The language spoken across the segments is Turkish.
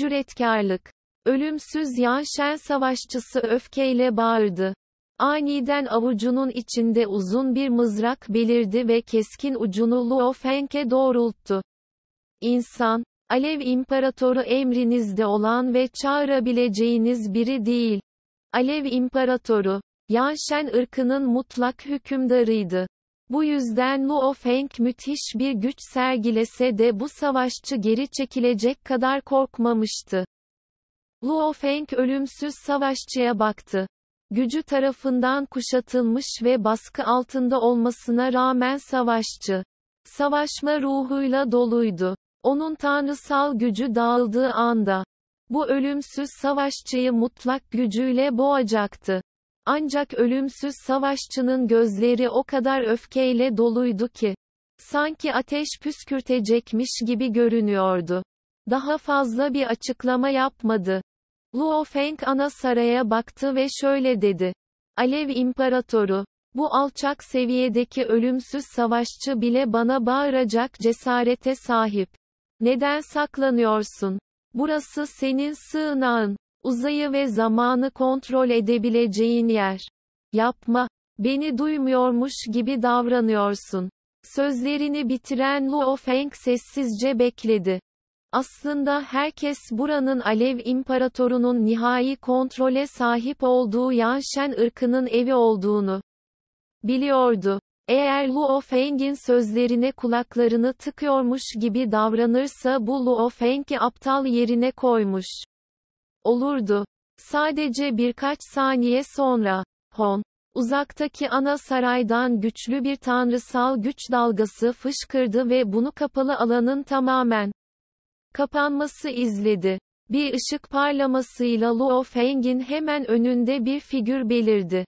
Cüretkarlık. Ölümsüz yan Shen savaşçısı öfkeyle bağırdı. Aniden avucunun içinde uzun bir mızrak belirdi ve keskin ucunu Luo Feng'e doğrulttu. İnsan, Alev İmparatoru emrinizde olan ve çağırabileceğiniz biri değil. Alev İmparatoru, Yan Shen ırkının mutlak hükümdarıydı. Bu yüzden Luo Feng müthiş bir güç sergilese de bu savaşçı geri çekilecek kadar korkmamıştı. Luo Feng ölümsüz savaşçıya baktı. Gücü tarafından kuşatılmış ve baskı altında olmasına rağmen savaşçı. Savaşma ruhuyla doluydu. Onun tanrısal gücü dağıldığı anda, bu ölümsüz savaşçıyı mutlak gücüyle boğacaktı. Ancak ölümsüz savaşçının gözleri o kadar öfkeyle doluydu ki sanki ateş püskürtecekmiş gibi görünüyordu. Daha fazla bir açıklama yapmadı. Luo Feng ana saraya baktı ve şöyle dedi. Alev İmparatoru, bu alçak seviyedeki ölümsüz savaşçı bile bana bağıracak cesarete sahip. Neden saklanıyorsun? Burası senin sığınağın uzayı ve zamanı kontrol edebileceğin yer. Yapma. Beni duymuyormuş gibi davranıyorsun. Sözlerini bitiren Luo Feng sessizce bekledi. Aslında herkes buranın Alev İmparatoru'nun nihai kontrole sahip olduğu Yanşen ırkının evi olduğunu biliyordu. Eğer Luo Feng'in sözlerine kulaklarını tıkıyormuş gibi davranırsa bu Luo Feng'i aptal yerine koymuş olurdu. Sadece birkaç saniye sonra, Hon, uzaktaki ana saraydan güçlü bir tanrısal güç dalgası fışkırdı ve bunu kapalı alanın tamamen kapanması izledi. Bir ışık parlamasıyla Luo Feng'in hemen önünde bir figür belirdi.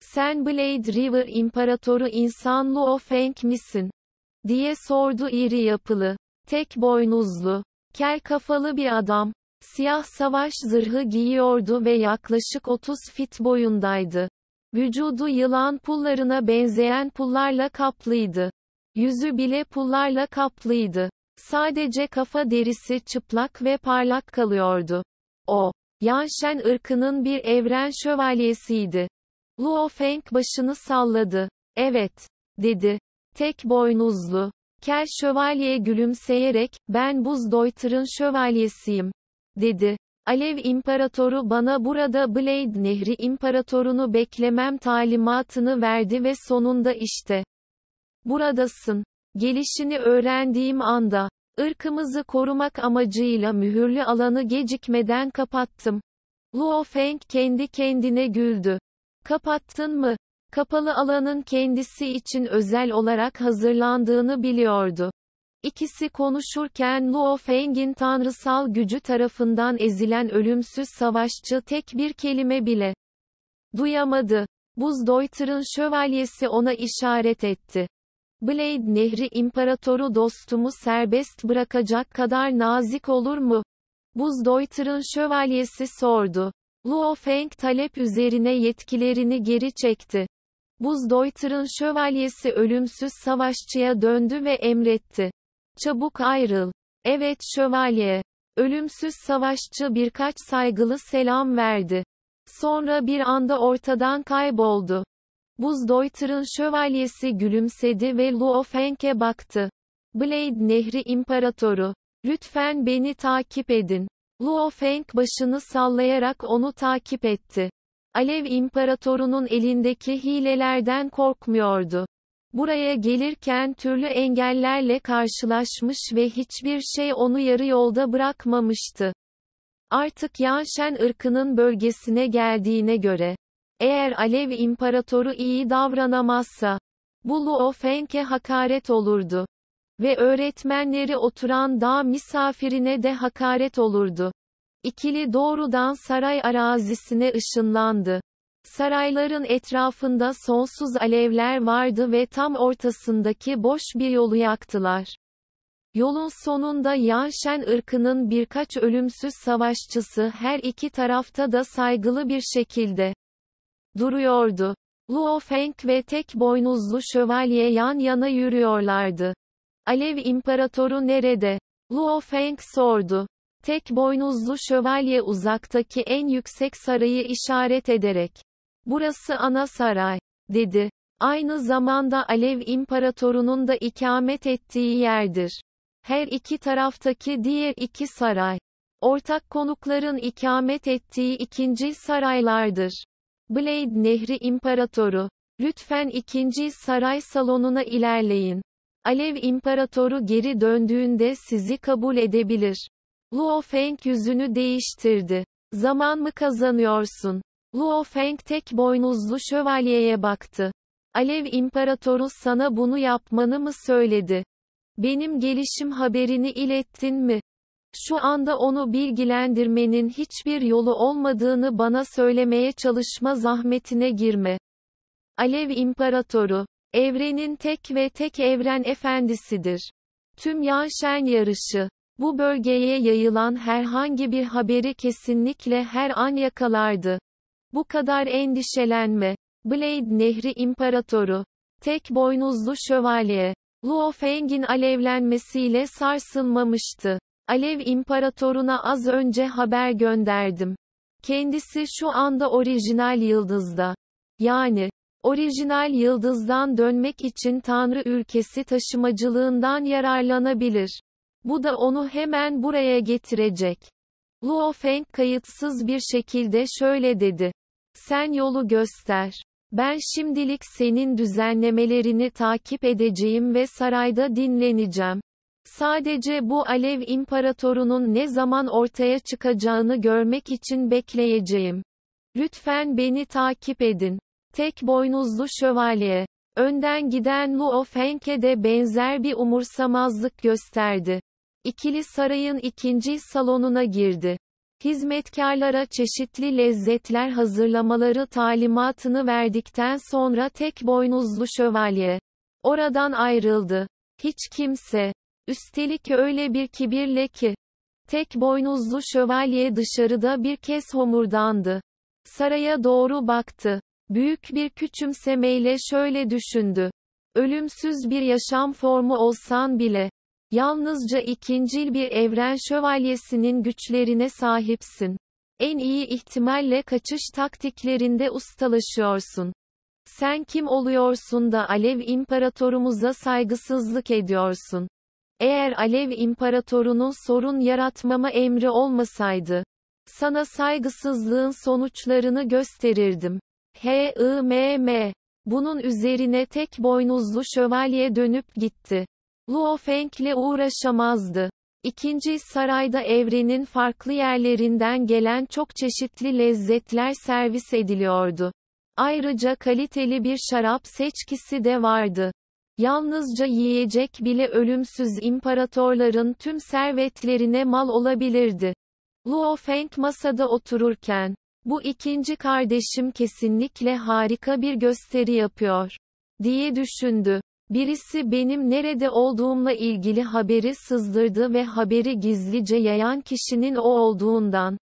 Sen Blade River İmparatoru insan Luo Feng misin? diye sordu iri yapılı, tek boynuzlu, kel kafalı bir adam. Siyah savaş zırhı giyiyordu ve yaklaşık 30 fit boyundaydı. Vücudu yılan pullarına benzeyen pullarla kaplıydı. Yüzü bile pullarla kaplıydı. Sadece kafa derisi çıplak ve parlak kalıyordu. O, Yanşen ırkının bir evren şövalyesiydi. Luo Feng başını salladı. Evet, dedi. Tek boynuzlu. Kel şövalye gülümseyerek, ben buz doytırın şövalyesiyim dedi. Alev İmparatoru bana burada Blade Nehri İmparatorunu beklemem talimatını verdi ve sonunda işte. Buradasın. Gelişini öğrendiğim anda, ırkımızı korumak amacıyla mühürlü alanı gecikmeden kapattım. Luo Feng kendi kendine güldü. Kapattın mı? Kapalı alanın kendisi için özel olarak hazırlandığını biliyordu. İkisi konuşurken Luo Feng'in tanrısal gücü tarafından ezilen ölümsüz savaşçı tek bir kelime bile duyamadı. Buzdoytır'ın şövalyesi ona işaret etti. Blade Nehri imparatoru dostumu serbest bırakacak kadar nazik olur mu? Buz Buzdoytır'ın şövalyesi sordu. Luo Feng talep üzerine yetkilerini geri çekti. Buz Buzdoytır'ın şövalyesi ölümsüz savaşçıya döndü ve emretti. Çabuk ayrıl. Evet şövalye. Ölümsüz savaşçı birkaç saygılı selam verdi. Sonra bir anda ortadan kayboldu. Buz Buzdoytır'ın şövalyesi gülümsedi ve Luo Feng'e baktı. Blade Nehri İmparatoru. Lütfen beni takip edin. Luo Feng başını sallayarak onu takip etti. Alev İmparatoru'nun elindeki hilelerden korkmuyordu. Buraya gelirken türlü engellerle karşılaşmış ve hiçbir şey onu yarı yolda bırakmamıştı. Artık Yanşen ırkının bölgesine geldiğine göre, eğer Alev İmparatoru iyi davranamazsa, bu Luo Feng'e hakaret olurdu. Ve öğretmenleri oturan dağ misafirine de hakaret olurdu. İkili doğrudan saray arazisine ışınlandı. Sarayların etrafında sonsuz alevler vardı ve tam ortasındaki boş bir yolu yaktılar. Yolun sonunda Yanşen ırkının birkaç ölümsüz savaşçısı her iki tarafta da saygılı bir şekilde duruyordu. Luo Feng ve tek boynuzlu şövalye yan yana yürüyorlardı. Alev imparatoru nerede? Luo Feng sordu. Tek boynuzlu şövalye uzaktaki en yüksek sarayı işaret ederek Burası ana saray, dedi. Aynı zamanda Alev İmparatoru'nun da ikamet ettiği yerdir. Her iki taraftaki diğer iki saray, ortak konukların ikamet ettiği ikinci saraylardır. Blade Nehri İmparatoru, lütfen ikinci saray salonuna ilerleyin. Alev İmparatoru geri döndüğünde sizi kabul edebilir. Luo Feng yüzünü değiştirdi. Zaman mı kazanıyorsun? Luo Feng tek boynuzlu şövalyeye baktı. Alev İmparatoru sana bunu yapmanı mı söyledi? Benim gelişim haberini ilettin mi? Şu anda onu bilgilendirmenin hiçbir yolu olmadığını bana söylemeye çalışma zahmetine girme. Alev İmparatoru, evrenin tek ve tek evren efendisidir. Tüm Yanşen yarışı, bu bölgeye yayılan herhangi bir haberi kesinlikle her an yakalardı. Bu kadar endişelenme. Blade Nehri İmparatoru. Tek boynuzlu şövalye. Luo Feng'in alevlenmesiyle sarsılmamıştı. Alev İmparatoruna az önce haber gönderdim. Kendisi şu anda orijinal yıldızda. Yani, orijinal yıldızdan dönmek için Tanrı ülkesi taşımacılığından yararlanabilir. Bu da onu hemen buraya getirecek. Luo Feng kayıtsız bir şekilde şöyle dedi. Sen yolu göster. Ben şimdilik senin düzenlemelerini takip edeceğim ve sarayda dinleneceğim. Sadece bu Alev imparatorunun ne zaman ortaya çıkacağını görmek için bekleyeceğim. Lütfen beni takip edin. Tek boynuzlu şövalye. Önden giden Luo Feng'e de benzer bir umursamazlık gösterdi. İkili sarayın ikinci salonuna girdi. Hizmetkarlara çeşitli lezzetler hazırlamaları talimatını verdikten sonra tek boynuzlu şövalye oradan ayrıldı. Hiç kimse üstelik öyle bir kibirle ki tek boynuzlu şövalye dışarıda bir kez homurdandı. Saraya doğru baktı. Büyük bir küçümsemeyle şöyle düşündü. Ölümsüz bir yaşam formu olsan bile Yalnızca ikincil bir evren şövalyesinin güçlerine sahipsin. En iyi ihtimalle kaçış taktiklerinde ustalaşıyorsun. Sen kim oluyorsun da Alev İmparatorumuza saygısızlık ediyorsun? Eğer Alev İmparatorunun sorun yaratmama emri olmasaydı, sana saygısızlığın sonuçlarını gösterirdim. H.I.M.M. Bunun üzerine tek boynuzlu şövalye dönüp gitti. Luo Feng'le uğraşamazdı. İkinci sarayda evrenin farklı yerlerinden gelen çok çeşitli lezzetler servis ediliyordu. Ayrıca kaliteli bir şarap seçkisi de vardı. Yalnızca yiyecek bile ölümsüz imparatorların tüm servetlerine mal olabilirdi. Luo Feng masada otururken, bu ikinci kardeşim kesinlikle harika bir gösteri yapıyor, diye düşündü. Birisi benim nerede olduğumla ilgili haberi sızdırdı ve haberi gizlice yayan kişinin o olduğundan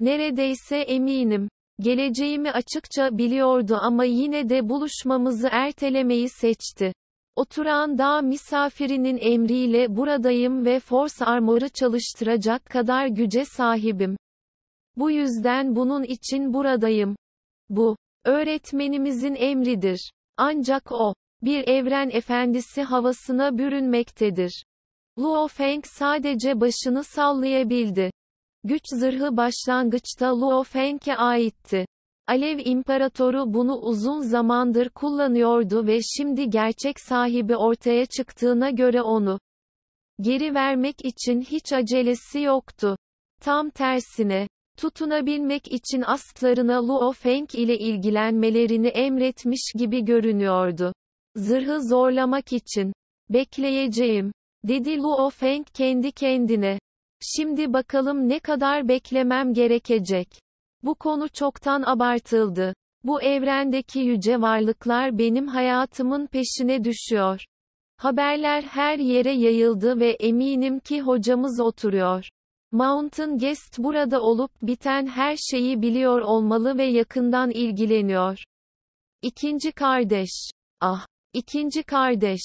neredeyse eminim. Geleceğimi açıkça biliyordu ama yine de buluşmamızı ertelemeyi seçti. Oturan dağ misafirinin emriyle buradayım ve Force Armor'ı çalıştıracak kadar güce sahibim. Bu yüzden bunun için buradayım. Bu, öğretmenimizin emridir. Ancak o, bir evren efendisi havasına bürünmektedir. Luo Feng sadece başını sallayabildi. Güç zırhı başlangıçta Luo Feng'e aitti. Alev İmparatoru bunu uzun zamandır kullanıyordu ve şimdi gerçek sahibi ortaya çıktığına göre onu geri vermek için hiç acelesi yoktu. Tam tersine, tutunabilmek için astlarına Luo Feng ile ilgilenmelerini emretmiş gibi görünüyordu. Zırhı zorlamak için. Bekleyeceğim. Dedi Luo Feng kendi kendine. Şimdi bakalım ne kadar beklemem gerekecek. Bu konu çoktan abartıldı. Bu evrendeki yüce varlıklar benim hayatımın peşine düşüyor. Haberler her yere yayıldı ve eminim ki hocamız oturuyor. Mountain Guest burada olup biten her şeyi biliyor olmalı ve yakından ilgileniyor. İkinci kardeş. Ah, İkinci kardeş.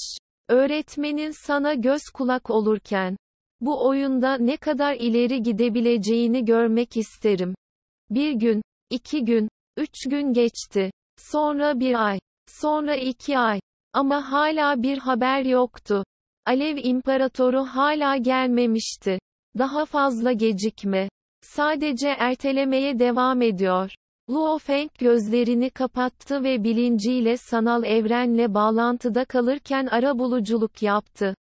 Öğretmenin sana göz kulak olurken, bu oyunda ne kadar ileri gidebileceğini görmek isterim. Bir gün, iki gün, üç gün geçti. Sonra bir ay, sonra iki ay. Ama hala bir haber yoktu. Alev İmparatoru hala gelmemişti. Daha fazla gecikme. Sadece ertelemeye devam ediyor. Luo Feng gözlerini kapattı ve bilinciyle sanal evrenle bağlantıda kalırken ara buluculuk yaptı.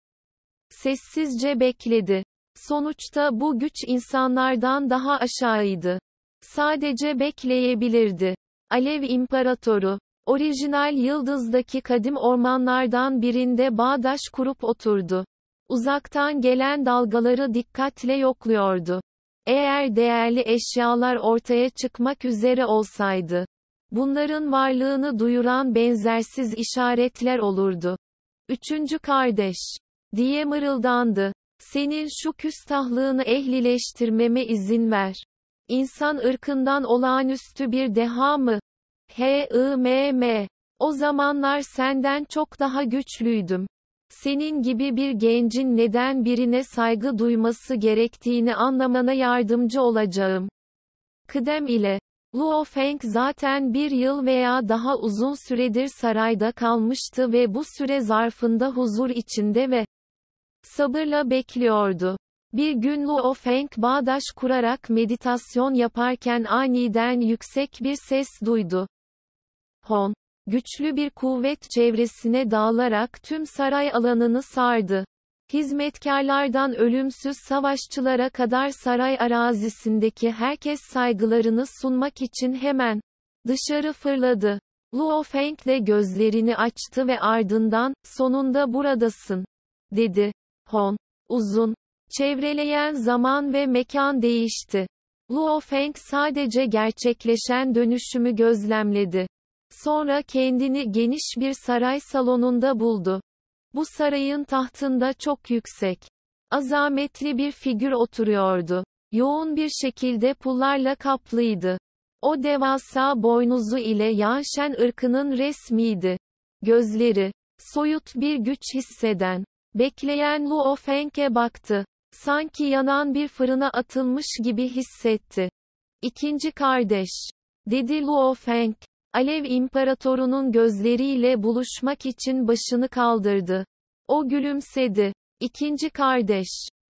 Sessizce bekledi. Sonuçta bu güç insanlardan daha aşağıydı. Sadece bekleyebilirdi. Alev İmparatoru, orijinal Yıldız'daki kadim ormanlardan birinde bağdaş kurup oturdu. Uzaktan gelen dalgaları dikkatle yokluyordu. Eğer değerli eşyalar ortaya çıkmak üzere olsaydı, bunların varlığını duyuran benzersiz işaretler olurdu. Üçüncü kardeş, diye mırıldandı. Senin şu küstahlığını ehlileştirmeme izin ver. İnsan ırkından olağanüstü bir deha mı? H-I-M-M. O zamanlar senden çok daha güçlüydüm senin gibi bir gencin neden birine saygı duyması gerektiğini anlamana yardımcı olacağım. Kıdem ile Luo Feng zaten bir yıl veya daha uzun süredir sarayda kalmıştı ve bu süre zarfında huzur içinde ve sabırla bekliyordu. Bir gün Luo Feng bağdaş kurarak meditasyon yaparken aniden yüksek bir ses duydu. Hon güçlü bir kuvvet çevresine dağılarak tüm saray alanını sardı. Hizmetkarlardan ölümsüz savaşçılara kadar saray arazisindeki herkes saygılarını sunmak için hemen dışarı fırladı. Luo Feng de gözlerini açtı ve ardından, sonunda buradasın, dedi. Hon, uzun, çevreleyen zaman ve mekan değişti. Luo Feng sadece gerçekleşen dönüşümü gözlemledi. Sonra kendini geniş bir saray salonunda buldu. Bu sarayın tahtında çok yüksek, azametli bir figür oturuyordu. Yoğun bir şekilde pullarla kaplıydı. O devasa boynuzu ile Yaşen ırkının resmiydi. Gözleri, soyut bir güç hisseden, bekleyen Luo Feng'e baktı. Sanki yanan bir fırına atılmış gibi hissetti. İkinci kardeş, dedi Luo Feng, Alev imparatorunun gözleriyle buluşmak için başını kaldırdı. O gülümsedi. İkinci kardeş.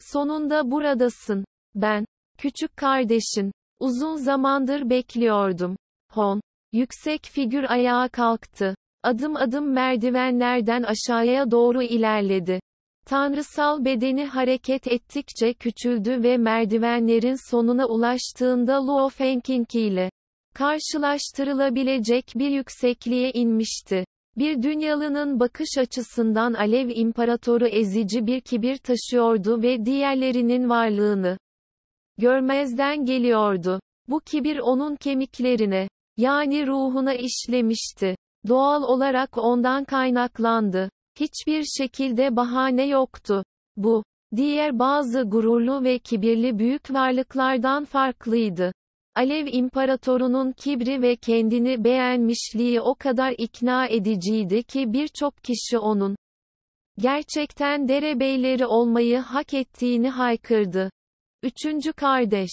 Sonunda buradasın. Ben. Küçük kardeşin. Uzun zamandır bekliyordum. Hon. Yüksek figür ayağa kalktı. Adım adım merdivenlerden aşağıya doğru ilerledi. Tanrısal bedeni hareket ettikçe küçüldü ve merdivenlerin sonuna ulaştığında Luo Fengqing ile karşılaştırılabilecek bir yüksekliğe inmişti. Bir dünyalının bakış açısından Alev İmparatoru ezici bir kibir taşıyordu ve diğerlerinin varlığını görmezden geliyordu. Bu kibir onun kemiklerine, yani ruhuna işlemişti. Doğal olarak ondan kaynaklandı. Hiçbir şekilde bahane yoktu. Bu, diğer bazı gururlu ve kibirli büyük varlıklardan farklıydı. Alev İmparatorunun kibri ve kendini beğenmişliği o kadar ikna ediciydi ki birçok kişi onun gerçekten derebeyleri olmayı hak ettiğini haykırdı. Üçüncü kardeş,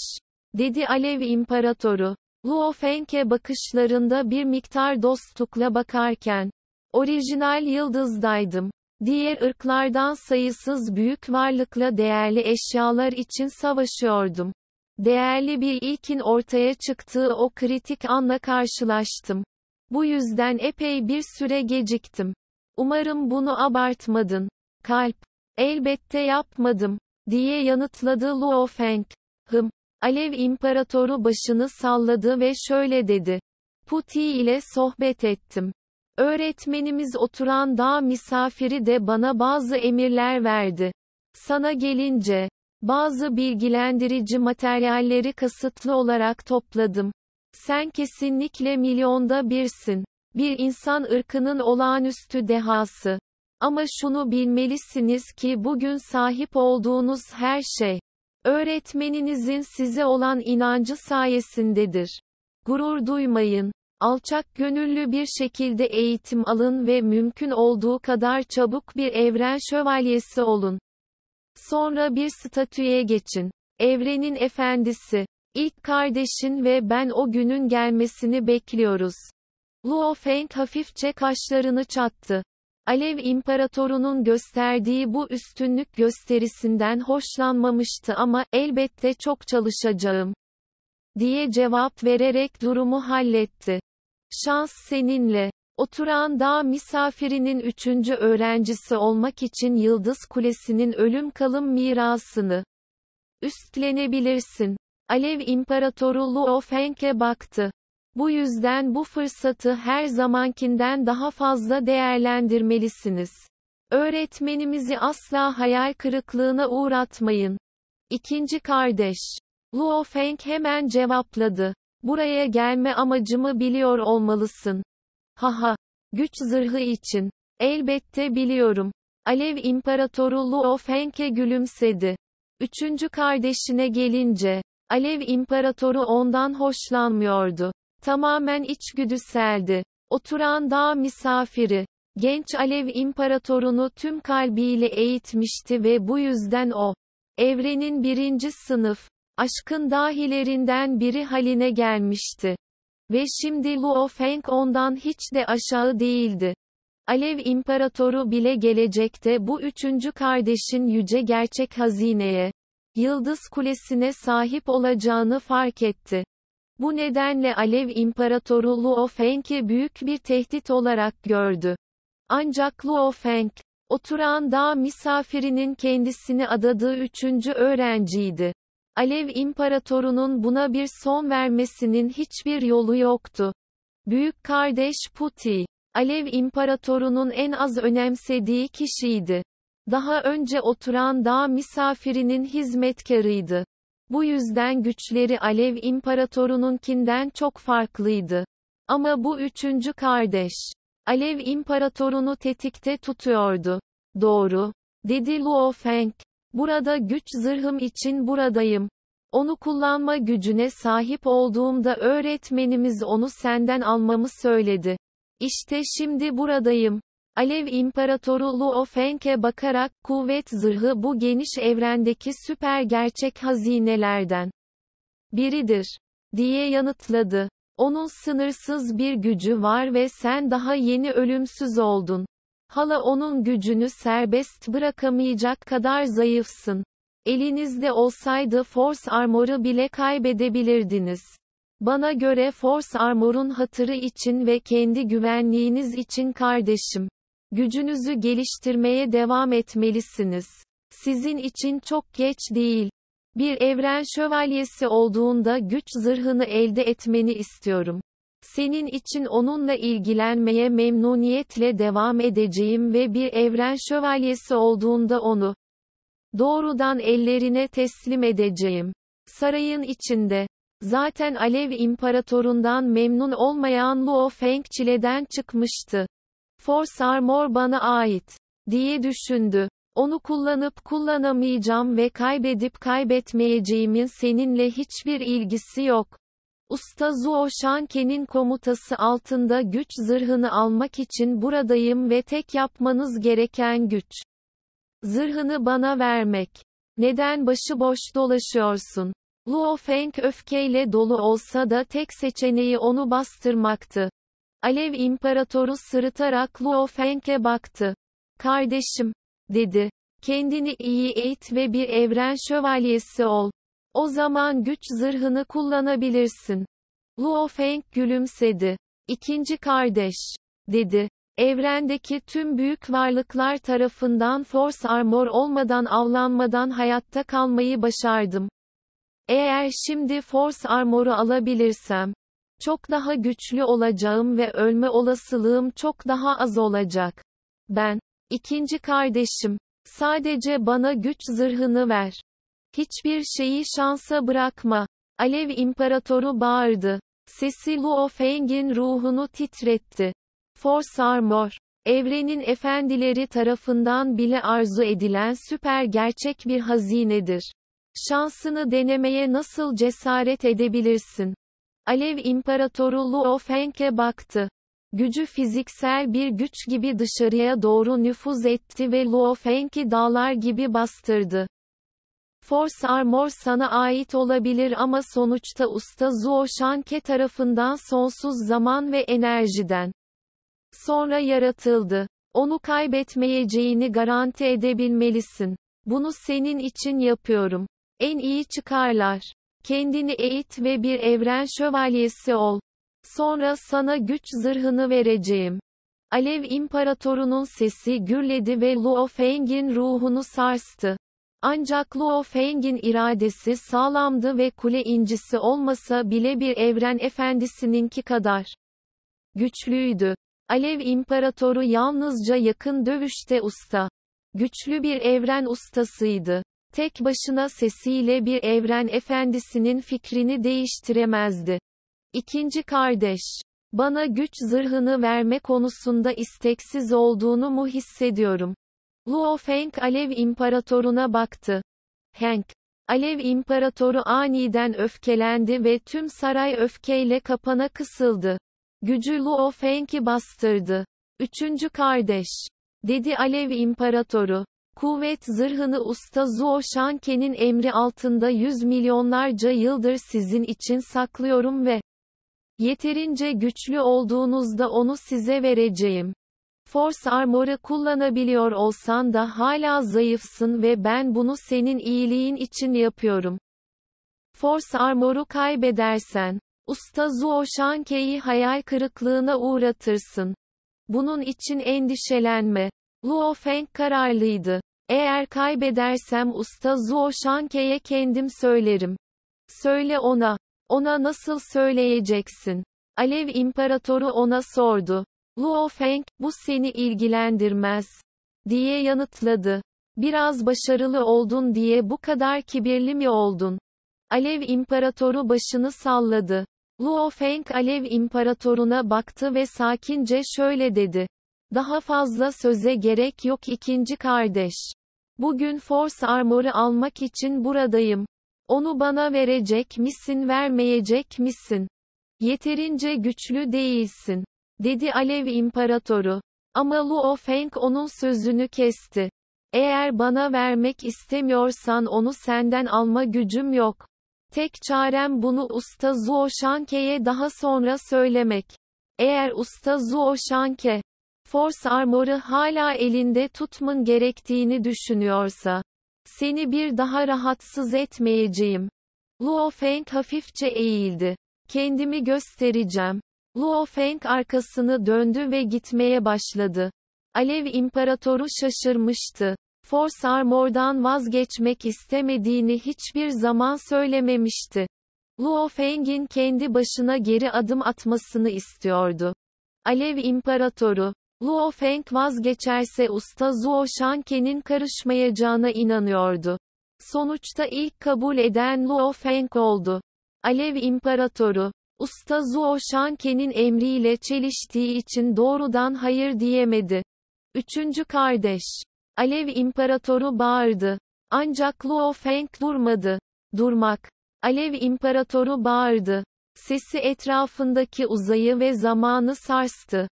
dedi Alev İmparatoru, Luo Feng'e bakışlarında bir miktar dostlukla bakarken, orijinal yıldızdaydım. Diğer ırklardan sayısız büyük varlıkla değerli eşyalar için savaşıyordum. Değerli bir ilkin ortaya çıktığı o kritik anla karşılaştım. Bu yüzden epey bir süre geciktim. Umarım bunu abartmadın. Kalp. Elbette yapmadım, diye yanıtladı Luo Feng. Hım. Alev imparatoru başını salladı ve şöyle dedi. Puti ile sohbet ettim. Öğretmenimiz oturan dağ misafiri de bana bazı emirler verdi. Sana gelince, bazı bilgilendirici materyalleri kasıtlı olarak topladım. Sen kesinlikle milyonda birsin. Bir insan ırkının olağanüstü dehası. Ama şunu bilmelisiniz ki bugün sahip olduğunuz her şey, öğretmeninizin size olan inancı sayesindedir. Gurur duymayın. Alçak gönüllü bir şekilde eğitim alın ve mümkün olduğu kadar çabuk bir evren şövalyesi olun. Sonra bir statüye geçin. Evrenin efendisi. İlk kardeşin ve ben o günün gelmesini bekliyoruz. Luo Feng hafifçe kaşlarını çattı. Alev imparatorunun gösterdiği bu üstünlük gösterisinden hoşlanmamıştı ama, elbette çok çalışacağım. Diye cevap vererek durumu halletti. Şans seninle. Oturan dağ misafirinin üçüncü öğrencisi olmak için Yıldız Kulesi'nin ölüm kalım mirasını üstlenebilirsin. Alev İmparatoru Luo baktı. Bu yüzden bu fırsatı her zamankinden daha fazla değerlendirmelisiniz. Öğretmenimizi asla hayal kırıklığına uğratmayın. İkinci kardeş. Luo Feng hemen cevapladı. Buraya gelme amacımı biliyor olmalısın. Haha. Güç zırhı için. Elbette biliyorum. Alev İmparatoru Luo gülümsedi. Üçüncü kardeşine gelince, Alev İmparatoru ondan hoşlanmıyordu. Tamamen içgüdüseldi. Oturan dağ misafiri, genç Alev İmparatorunu tüm kalbiyle eğitmişti ve bu yüzden o, evrenin birinci sınıf, aşkın dahilerinden biri haline gelmişti. Ve şimdi Luo Feng ondan hiç de aşağı değildi. Alev İmparatoru bile gelecekte bu üçüncü kardeşin yüce gerçek hazineye, Yıldız Kulesi'ne sahip olacağını fark etti. Bu nedenle Alev İmparatoru Luo Feng'i büyük bir tehdit olarak gördü. Ancak Luo Feng, oturan dağ misafirinin kendisini adadığı üçüncü öğrenciydi. Alev İmparatoru'nun buna bir son vermesinin hiçbir yolu yoktu. Büyük kardeş Puti, Alev İmparatoru'nun en az önemsediği kişiydi. Daha önce oturan dağ misafirinin hizmetkarıydı. Bu yüzden güçleri Alev İmparatoru'nunkinden çok farklıydı. Ama bu üçüncü kardeş, Alev İmparatoru'nu tetikte tutuyordu. Doğru, dedi Luo Feng. Burada güç zırhım için buradayım. Onu kullanma gücüne sahip olduğumda öğretmenimiz onu senden almamı söyledi. İşte şimdi buradayım. Alev İmparatoru Luo bakarak, kuvvet zırhı bu geniş evrendeki süper gerçek hazinelerden biridir, diye yanıtladı. Onun sınırsız bir gücü var ve sen daha yeni ölümsüz oldun. Hala onun gücünü serbest bırakamayacak kadar zayıfsın. Elinizde olsaydı Force Armor'ı bile kaybedebilirdiniz. Bana göre Force Armor'un hatırı için ve kendi güvenliğiniz için kardeşim. Gücünüzü geliştirmeye devam etmelisiniz. Sizin için çok geç değil. Bir evren şövalyesi olduğunda güç zırhını elde etmeni istiyorum. Senin için onunla ilgilenmeye memnuniyetle devam edeceğim ve bir evren şövalyesi olduğunda onu doğrudan ellerine teslim edeceğim. Sarayın içinde Zaten Alev İmparatorundan memnun olmayan Luo Feng çileden çıkmıştı. Force Armor bana ait, diye düşündü. Onu kullanıp kullanamayacağım ve kaybedip kaybetmeyeceğimin seninle hiçbir ilgisi yok. Usta Zuo Shanke'nin komutası altında güç zırhını almak için buradayım ve tek yapmanız gereken güç. Zırhını bana vermek. Neden başıboş dolaşıyorsun? Luo Feng öfkeyle dolu olsa da tek seçeneği onu bastırmaktı. Alev İmparatoru sırıtarak Luo Feng'e baktı. Kardeşim, dedi. Kendini iyi eğit ve bir evren şövalyesi ol. O zaman güç zırhını kullanabilirsin. Luo Feng gülümsedi. İkinci kardeş, dedi. Evrendeki tüm büyük varlıklar tarafından force armor olmadan avlanmadan hayatta kalmayı başardım. Eğer şimdi force armoru alabilirsem, çok daha güçlü olacağım ve ölme olasılığım çok daha az olacak. Ben, ikinci kardeşim, sadece bana güç zırhını ver. Hiçbir şeyi şansa bırakma. Alev imparatoru bağırdı. Sesi Feng'in ruhunu titretti. Force Armor evrenin efendileri tarafından bile arzu edilen süper gerçek bir hazinedir. Şansını denemeye nasıl cesaret edebilirsin? Alev İmparatoru Luo Feng'e baktı. Gücü fiziksel bir güç gibi dışarıya doğru nüfuz etti ve Luo Feng'i dağlar gibi bastırdı. Force Armor sana ait olabilir ama sonuçta usta Zuo Shanke tarafından sonsuz zaman ve enerjiden sonra yaratıldı. Onu kaybetmeyeceğini garanti edebilmelisin. Bunu senin için yapıyorum. En iyi çıkarlar. Kendini eğit ve bir evren şövalyesi ol. Sonra sana güç zırhını vereceğim. Alev İmparatoru'nun sesi gürledi ve Luo Feng'in ruhunu sarstı. Ancak Luo Feng'in iradesi sağlamdı ve kule incisi olmasa bile bir evren efendisininki kadar güçlüydü. Alev İmparatoru yalnızca yakın dövüşte usta. Güçlü bir evren ustasıydı. Tek başına sesiyle bir evren efendisinin fikrini değiştiremezdi. İkinci kardeş, bana güç zırhını verme konusunda isteksiz olduğunu mu hissediyorum? Luo Feng Alev İmparatoruna baktı. Henk, Alev İmparatoru aniden öfkelendi ve tüm saray öfkeyle kapana kısıldı. Gücü Luo Feng'i bastırdı. Üçüncü kardeş, dedi Alev İmparatoru. Kuvvet zırhını usta Zuo Shanke'nin emri altında yüz milyonlarca yıldır sizin için saklıyorum ve yeterince güçlü olduğunuzda onu size vereceğim. Force Armor'ı kullanabiliyor olsan da hala zayıfsın ve ben bunu senin iyiliğin için yapıyorum. Force Armor'u kaybedersen, Usta Zuo Shanke'yi hayal kırıklığına uğratırsın. Bunun için endişelenme. Luo Feng kararlıydı. Eğer kaybedersem Usta Zuo Shanke'ye kendim söylerim. Söyle ona. Ona nasıl söyleyeceksin? Alev İmparatoru ona sordu. Luo Feng, bu seni ilgilendirmez, diye yanıtladı. Biraz başarılı oldun diye bu kadar kibirli mi oldun? Alev İmparatoru başını salladı. Luo Feng Alev İmparatoruna baktı ve sakince şöyle dedi. Daha fazla söze gerek yok ikinci kardeş. Bugün Force Armor'ı almak için buradayım. Onu bana verecek misin vermeyecek misin? Yeterince güçlü değilsin dedi Alev İmparatoru. Ama Luo Feng onun sözünü kesti. Eğer bana vermek istemiyorsan onu senden alma gücüm yok. Tek çarem bunu usta Zuo Shanke'ye daha sonra söylemek. Eğer usta Zuo Shanke, Force Armor'ı hala elinde tutman gerektiğini düşünüyorsa, seni bir daha rahatsız etmeyeceğim. Luo Feng hafifçe eğildi. Kendimi göstereceğim. Luo Feng arkasını döndü ve gitmeye başladı. Alev imparatoru şaşırmıştı. Force Armor'dan vazgeçmek istemediğini hiçbir zaman söylememişti. Luo Feng'in kendi başına geri adım atmasını istiyordu. Alev İmparatoru, Luo Feng vazgeçerse usta Zuo Shanke'nin karışmayacağına inanıyordu. Sonuçta ilk kabul eden Luo Feng oldu. Alev İmparatoru. Usta Zuo Shanke'nin emriyle çeliştiği için doğrudan hayır diyemedi. Üçüncü kardeş. Alev İmparatoru bağırdı. Ancak Luo Feng durmadı. Durmak. Alev İmparatoru bağırdı. Sesi etrafındaki uzayı ve zamanı sarstı.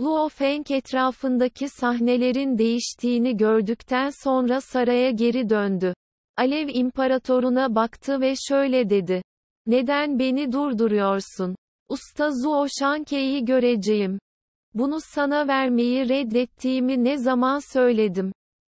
Luo Feng etrafındaki sahnelerin değiştiğini gördükten sonra saraya geri döndü. Alev imparatoruna baktı ve şöyle dedi. Neden beni durduruyorsun? Usta Zuo Shankei'yi göreceğim. Bunu sana vermeyi reddettiğimi ne zaman söyledim?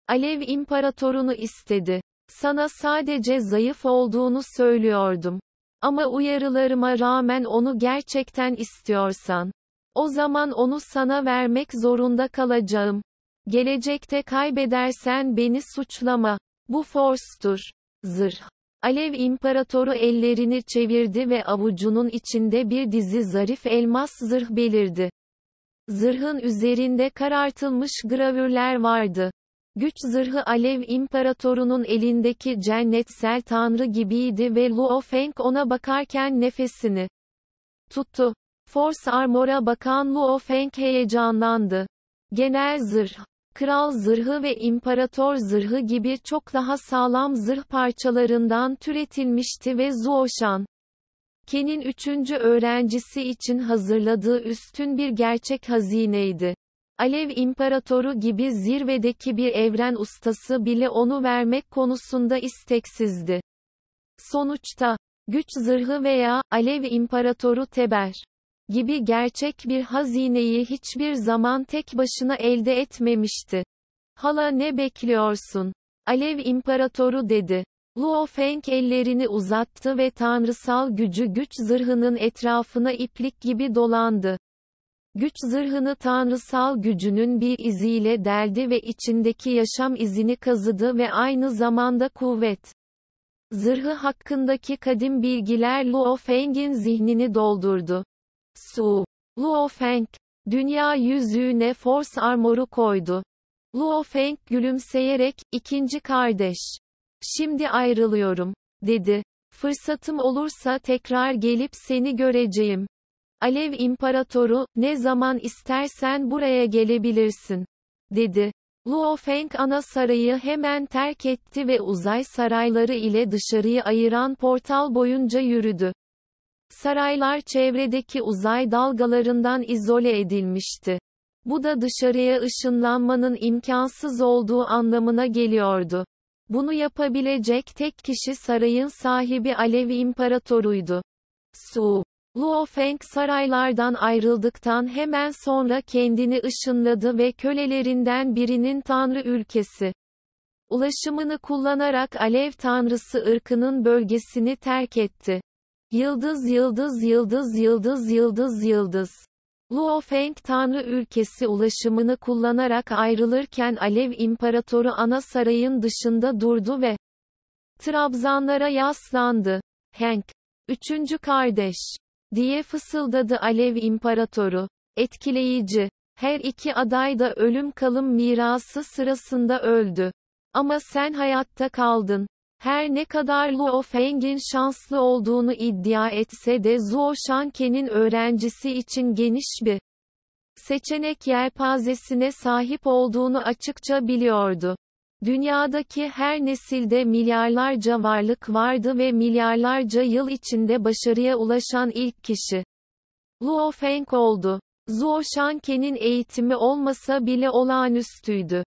Alev imparatorunu istedi. Sana sadece zayıf olduğunu söylüyordum. Ama uyarılarıma rağmen onu gerçekten istiyorsan, o zaman onu sana vermek zorunda kalacağım. Gelecekte kaybedersen beni suçlama. Bu forstur. Zırh. Alev İmparatoru ellerini çevirdi ve avucunun içinde bir dizi zarif elmas zırh belirdi. Zırhın üzerinde karartılmış gravürler vardı. Güç zırhı Alev İmparatorunun elindeki cennetsel tanrı gibiydi ve Luo Feng ona bakarken nefesini tuttu. Force Armor'a bakan Luo Feng heyecanlandı. Genel zırh kral zırhı ve imparator zırhı gibi çok daha sağlam zırh parçalarından türetilmişti ve Zuoshan, Ken'in üçüncü öğrencisi için hazırladığı üstün bir gerçek hazineydi. Alev İmparatoru gibi zirvedeki bir evren ustası bile onu vermek konusunda isteksizdi. Sonuçta, güç zırhı veya, Alev İmparatoru Teber, gibi gerçek bir hazineyi hiçbir zaman tek başına elde etmemişti. Hala ne bekliyorsun? Alev imparatoru dedi. Luo Feng ellerini uzattı ve tanrısal gücü güç zırhının etrafına iplik gibi dolandı. Güç zırhını tanrısal gücünün bir iziyle deldi ve içindeki yaşam izini kazıdı ve aynı zamanda kuvvet. Zırhı hakkındaki kadim bilgiler Luo Feng'in zihnini doldurdu. Su. Luo Feng. Dünya yüzüğüne Force Armor'u koydu. Luo Feng gülümseyerek, ikinci kardeş. Şimdi ayrılıyorum, dedi. Fırsatım olursa tekrar gelip seni göreceğim. Alev İmparatoru, ne zaman istersen buraya gelebilirsin, dedi. Luo Feng ana sarayı hemen terk etti ve uzay sarayları ile dışarıyı ayıran portal boyunca yürüdü. Saraylar çevredeki uzay dalgalarından izole edilmişti. Bu da dışarıya ışınlanmanın imkansız olduğu anlamına geliyordu. Bunu yapabilecek tek kişi sarayın sahibi Alevi İmparatoruydu. Su. Luo Feng saraylardan ayrıldıktan hemen sonra kendini ışınladı ve kölelerinden birinin tanrı ülkesi ulaşımını kullanarak Alev tanrısı ırkının bölgesini terk etti. Yıldız yıldız yıldız yıldız yıldız yıldız. Luo Feng Tanrı ülkesi ulaşımını kullanarak ayrılırken Alev İmparatoru ana sarayın dışında durdu ve Trabzanlara yaslandı. Hank, üçüncü kardeş, diye fısıldadı Alev İmparatoru. Etkileyici. Her iki aday da ölüm kalım mirası sırasında öldü. Ama sen hayatta kaldın. Her ne kadar Luo Feng'in şanslı olduğunu iddia etse de Zuo Shanke'nin öğrencisi için geniş bir seçenek yelpazesine sahip olduğunu açıkça biliyordu. Dünyadaki her nesilde milyarlarca varlık vardı ve milyarlarca yıl içinde başarıya ulaşan ilk kişi Luo Feng oldu. Zuo Shanke'nin eğitimi olmasa bile olağanüstüydü.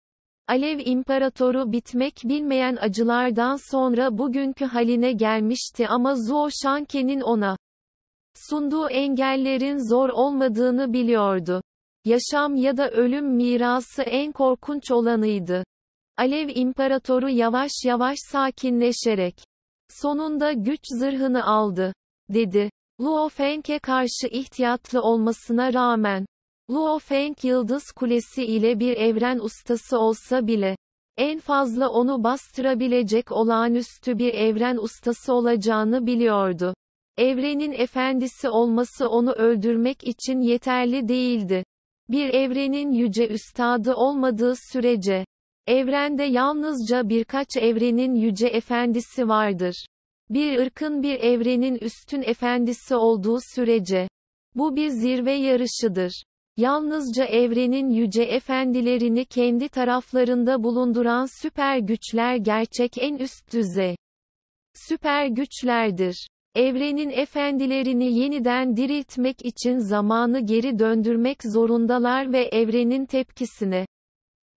Alev İmparatoru bitmek bilmeyen acılardan sonra bugünkü haline gelmişti ama Zuo Shanke'nin ona sunduğu engellerin zor olmadığını biliyordu. Yaşam ya da ölüm mirası en korkunç olanıydı. Alev İmparatoru yavaş yavaş sakinleşerek sonunda güç zırhını aldı dedi. Luo Feng'e karşı ihtiyatlı olmasına rağmen Luo Feng Yıldız Kulesi ile bir evren ustası olsa bile, en fazla onu bastırabilecek olağanüstü bir evren ustası olacağını biliyordu. Evrenin efendisi olması onu öldürmek için yeterli değildi. Bir evrenin yüce üstadı olmadığı sürece, evrende yalnızca birkaç evrenin yüce efendisi vardır. Bir ırkın bir evrenin üstün efendisi olduğu sürece, bu bir zirve yarışıdır. Yalnızca evrenin yüce efendilerini kendi taraflarında bulunduran süper güçler gerçek en üst düzey süper güçlerdir. Evrenin efendilerini yeniden diriltmek için zamanı geri döndürmek zorundalar ve evrenin tepkisine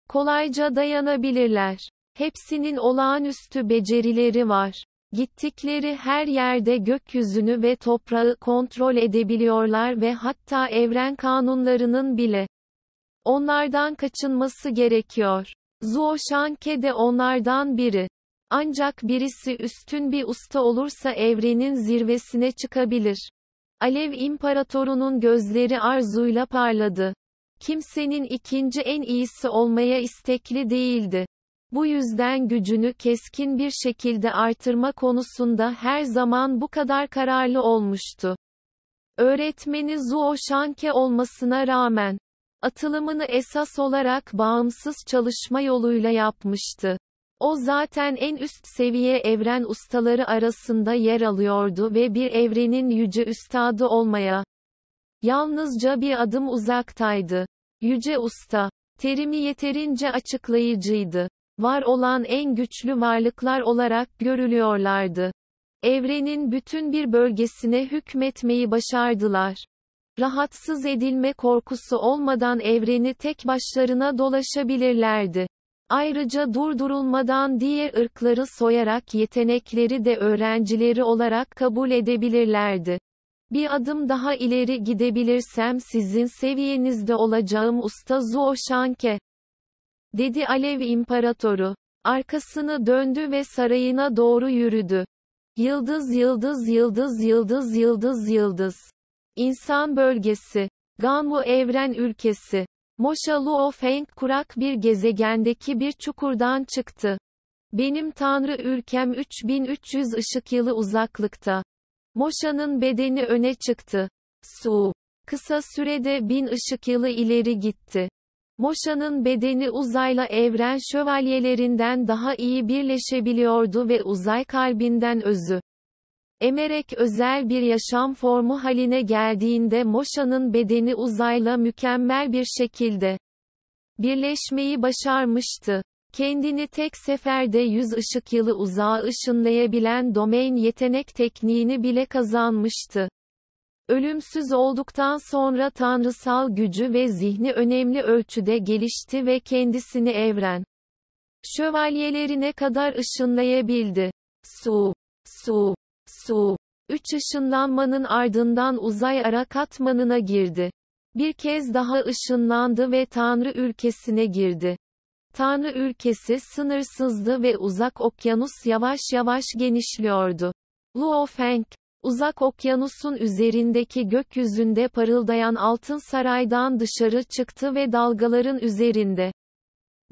kolayca dayanabilirler. Hepsinin olağanüstü becerileri var. Gittikleri her yerde gökyüzünü ve toprağı kontrol edebiliyorlar ve hatta evren kanunlarının bile. Onlardan kaçınması gerekiyor. Zuo Shanke de onlardan biri. Ancak birisi üstün bir usta olursa evrenin zirvesine çıkabilir. Alev imparatorunun gözleri arzuyla parladı. Kimsenin ikinci en iyisi olmaya istekli değildi. Bu yüzden gücünü keskin bir şekilde artırma konusunda her zaman bu kadar kararlı olmuştu. Öğretmeni Zuo Shanke olmasına rağmen atılımını esas olarak bağımsız çalışma yoluyla yapmıştı. O zaten en üst seviye evren ustaları arasında yer alıyordu ve bir evrenin yüce üstadı olmaya yalnızca bir adım uzaktaydı. Yüce usta terimi yeterince açıklayıcıydı var olan en güçlü varlıklar olarak görülüyorlardı. Evrenin bütün bir bölgesine hükmetmeyi başardılar. Rahatsız edilme korkusu olmadan evreni tek başlarına dolaşabilirlerdi. Ayrıca durdurulmadan diğer ırkları soyarak yetenekleri de öğrencileri olarak kabul edebilirlerdi. Bir adım daha ileri gidebilirsem sizin seviyenizde olacağım usta Zuo Shanke dedi Alev İmparatoru, Arkasını döndü ve sarayına doğru yürüdü. Yıldız yıldız yıldız yıldız yıldız yıldız. İnsan bölgesi. Ganwu evren ülkesi. Moşa Luo Feng kurak bir gezegendeki bir çukurdan çıktı. Benim tanrı ülkem 3300 ışık yılı uzaklıkta. Moşa'nın bedeni öne çıktı. Su. Kısa sürede bin ışık yılı ileri gitti. Moşa'nın bedeni uzayla evren şövalyelerinden daha iyi birleşebiliyordu ve uzay kalbinden özü. Emerek özel bir yaşam formu haline geldiğinde Moşa'nın bedeni uzayla mükemmel bir şekilde birleşmeyi başarmıştı. Kendini tek seferde 100 ışık yılı uzağa ışınlayabilen domain yetenek tekniğini bile kazanmıştı. Ölümsüz olduktan sonra tanrısal gücü ve zihni önemli ölçüde gelişti ve kendisini evren şövalyelerine kadar ışınlayabildi. Su, su, su. Üç ışınlanmanın ardından uzay ara katmanına girdi. Bir kez daha ışınlandı ve Tanrı ülkesine girdi. Tanrı ülkesi sınırsızdı ve uzak okyanus yavaş yavaş genişliyordu. Luo Feng, Uzak okyanusun üzerindeki gökyüzünde parıldayan altın saraydan dışarı çıktı ve dalgaların üzerinde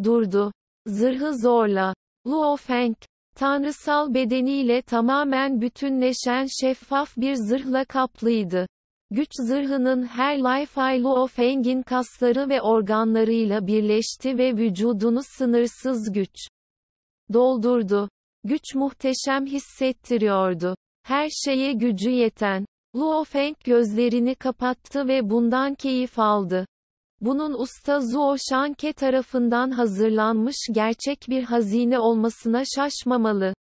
durdu. Zırhı zorla. Luo Feng, tanrısal bedeniyle tamamen bütünleşen şeffaf bir zırhla kaplıydı. Güç zırhının her Li-Fi Luo Feng'in kasları ve organlarıyla birleşti ve vücudunu sınırsız güç doldurdu. Güç muhteşem hissettiriyordu. Her şeye gücü yeten. Luo Feng gözlerini kapattı ve bundan keyif aldı. Bunun usta Zuo Shanke tarafından hazırlanmış gerçek bir hazine olmasına şaşmamalı.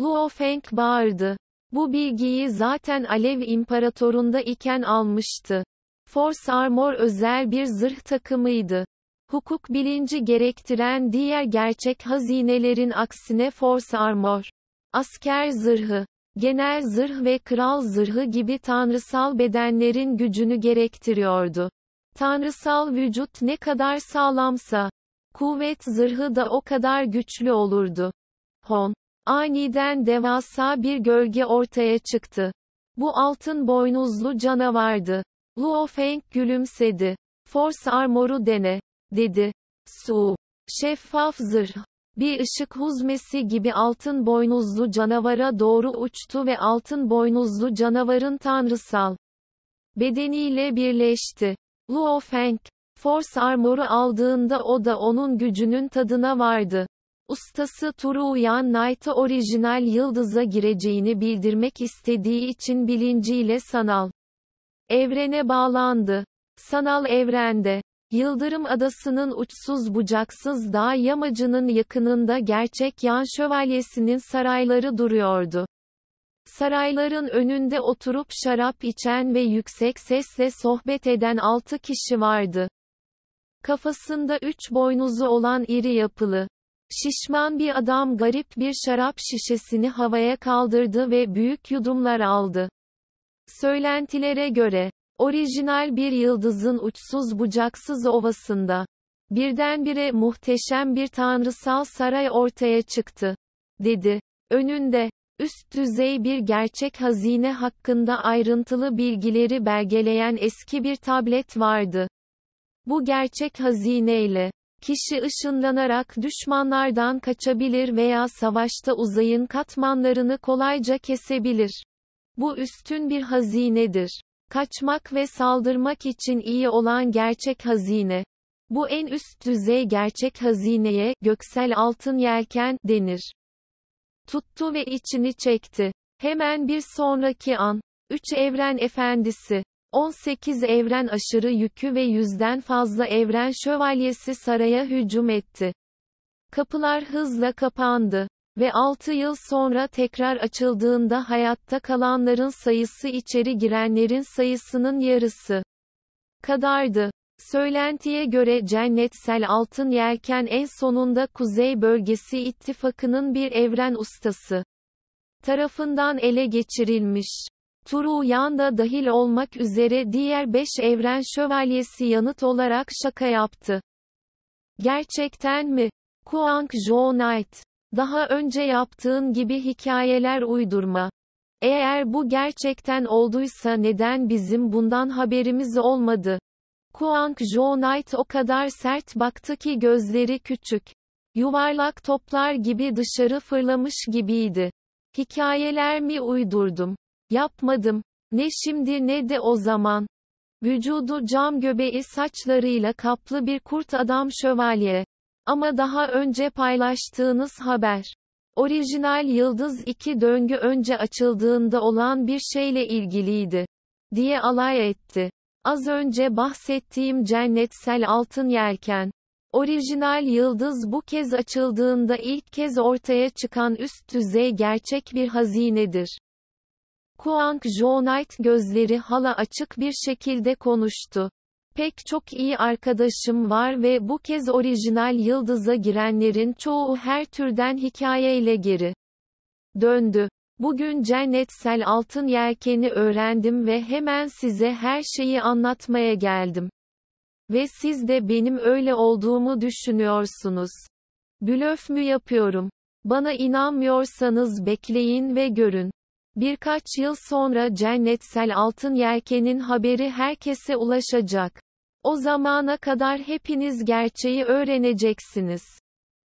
Luo Feng bağırdı. Bu bilgiyi zaten Alev İmparatorunda iken almıştı. Force Armor özel bir zırh takımıydı. Hukuk bilinci gerektiren diğer gerçek hazinelerin aksine Force Armor, asker zırhı, genel zırh ve kral zırhı gibi tanrısal bedenlerin gücünü gerektiriyordu. Tanrısal vücut ne kadar sağlamsa, kuvvet zırhı da o kadar güçlü olurdu. Hon, aniden devasa bir gölge ortaya çıktı. Bu altın boynuzlu canavardı. Luo Feng gülümsedi. Force armoru dene, dedi. Su, şeffaf zırh, bir ışık huzmesi gibi altın boynuzlu canavara doğru uçtu ve altın boynuzlu canavarın tanrısal bedeniyle birleşti. Luo Feng, Force Armor'u aldığında o da onun gücünün tadına vardı. Ustası Turuyan Knight'a orijinal yıldıza gireceğini bildirmek istediği için bilinciyle sanal evrene bağlandı. Sanal evrende, Yıldırım Adası'nın uçsuz bucaksız dağ yamacının yakınında gerçek yan şövalyesinin sarayları duruyordu. Sarayların önünde oturup şarap içen ve yüksek sesle sohbet eden altı kişi vardı. Kafasında üç boynuzu olan iri yapılı, şişman bir adam garip bir şarap şişesini havaya kaldırdı ve büyük yudumlar aldı. Söylentilere göre, Orijinal bir yıldızın uçsuz bucaksız ovasında. Birdenbire muhteşem bir tanrısal saray ortaya çıktı. Dedi. Önünde, üst düzey bir gerçek hazine hakkında ayrıntılı bilgileri belgeleyen eski bir tablet vardı. Bu gerçek hazineyle, kişi ışınlanarak düşmanlardan kaçabilir veya savaşta uzayın katmanlarını kolayca kesebilir. Bu üstün bir hazinedir. Kaçmak ve saldırmak için iyi olan gerçek hazine. Bu en üst düzey gerçek hazineye, göksel altın yelken, denir. Tuttu ve içini çekti. Hemen bir sonraki an. Üç evren efendisi. 18 evren aşırı yükü ve yüzden fazla evren şövalyesi saraya hücum etti. Kapılar hızla kapandı ve 6 yıl sonra tekrar açıldığında hayatta kalanların sayısı içeri girenlerin sayısının yarısı kadardı. Söylentiye göre cennetsel altın yelken en sonunda Kuzey Bölgesi İttifakı'nın bir evren ustası tarafından ele geçirilmiş. Turuyan da dahil olmak üzere diğer 5 evren şövalyesi yanıt olarak şaka yaptı. Gerçekten mi? Kuang Knight. Daha önce yaptığın gibi hikayeler uydurma. Eğer bu gerçekten olduysa neden bizim bundan haberimiz olmadı? Kuang Jo Knight o kadar sert baktı ki gözleri küçük. Yuvarlak toplar gibi dışarı fırlamış gibiydi. Hikayeler mi uydurdum? Yapmadım. Ne şimdi ne de o zaman. Vücudu cam göbeği saçlarıyla kaplı bir kurt adam şövalye. Ama daha önce paylaştığınız haber. Orijinal Yıldız 2 döngü önce açıldığında olan bir şeyle ilgiliydi. Diye alay etti. Az önce bahsettiğim cennetsel altın yelken. Orijinal yıldız bu kez açıldığında ilk kez ortaya çıkan üst düzey gerçek bir hazinedir. Kuang Knight gözleri hala açık bir şekilde konuştu. Pek çok iyi arkadaşım var ve bu kez orijinal yıldıza girenlerin çoğu her türden hikayeyle geri döndü. Bugün cennetsel altın yelkeni öğrendim ve hemen size her şeyi anlatmaya geldim. Ve siz de benim öyle olduğumu düşünüyorsunuz. Blöf mü yapıyorum? Bana inanmıyorsanız bekleyin ve görün. Birkaç yıl sonra cennetsel altın yelkenin haberi herkese ulaşacak. O zamana kadar hepiniz gerçeği öğreneceksiniz.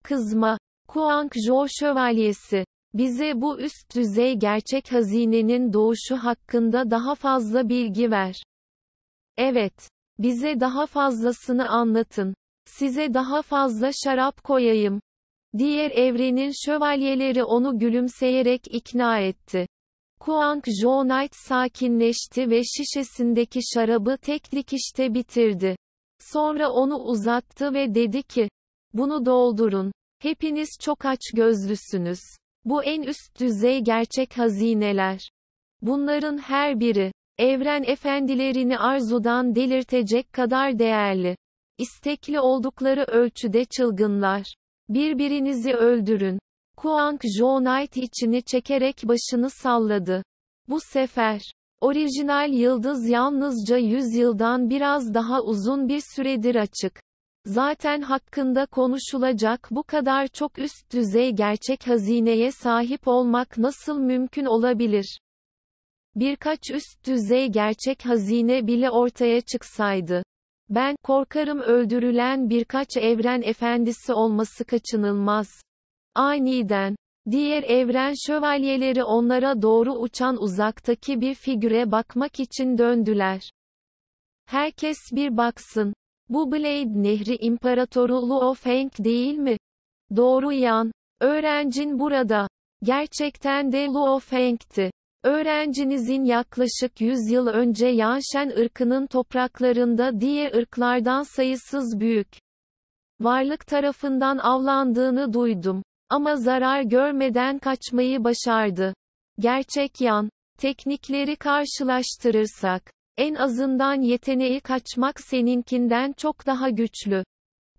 Kızma. Kuang Jo Şövalyesi. Bize bu üst düzey gerçek hazinenin doğuşu hakkında daha fazla bilgi ver. Evet. Bize daha fazlasını anlatın. Size daha fazla şarap koyayım. Diğer evrenin şövalyeleri onu gülümseyerek ikna etti. Kuang-Jo sakinleşti ve şişesindeki şarabı tek dikişte bitirdi. Sonra onu uzattı ve dedi ki, bunu doldurun. Hepiniz çok aç gözlüsünüz. Bu en üst düzey gerçek hazineler. Bunların her biri, evren efendilerini arzudan delirtecek kadar değerli. İstekli oldukları ölçüde çılgınlar. Birbirinizi öldürün. Kuang Joonite içini çekerek başını salladı. Bu sefer, orijinal yıldız yalnızca 100 yıldan biraz daha uzun bir süredir açık. Zaten hakkında konuşulacak bu kadar çok üst düzey gerçek hazineye sahip olmak nasıl mümkün olabilir? Birkaç üst düzey gerçek hazine bile ortaya çıksaydı. Ben korkarım öldürülen birkaç evren efendisi olması kaçınılmaz. Aniden, diğer evren şövalyeleri onlara doğru uçan uzaktaki bir figüre bakmak için döndüler. Herkes bir baksın. Bu Blade Nehri İmparatoru Luo Feng değil mi? Doğru yan. Öğrencin burada. Gerçekten de Luo Feng'ti. Öğrencinizin yaklaşık 100 yıl önce Yanşen ırkının topraklarında diğer ırklardan sayısız büyük varlık tarafından avlandığını duydum. Ama zarar görmeden kaçmayı başardı. Gerçek yan. Teknikleri karşılaştırırsak, en azından yeteneği kaçmak seninkinden çok daha güçlü.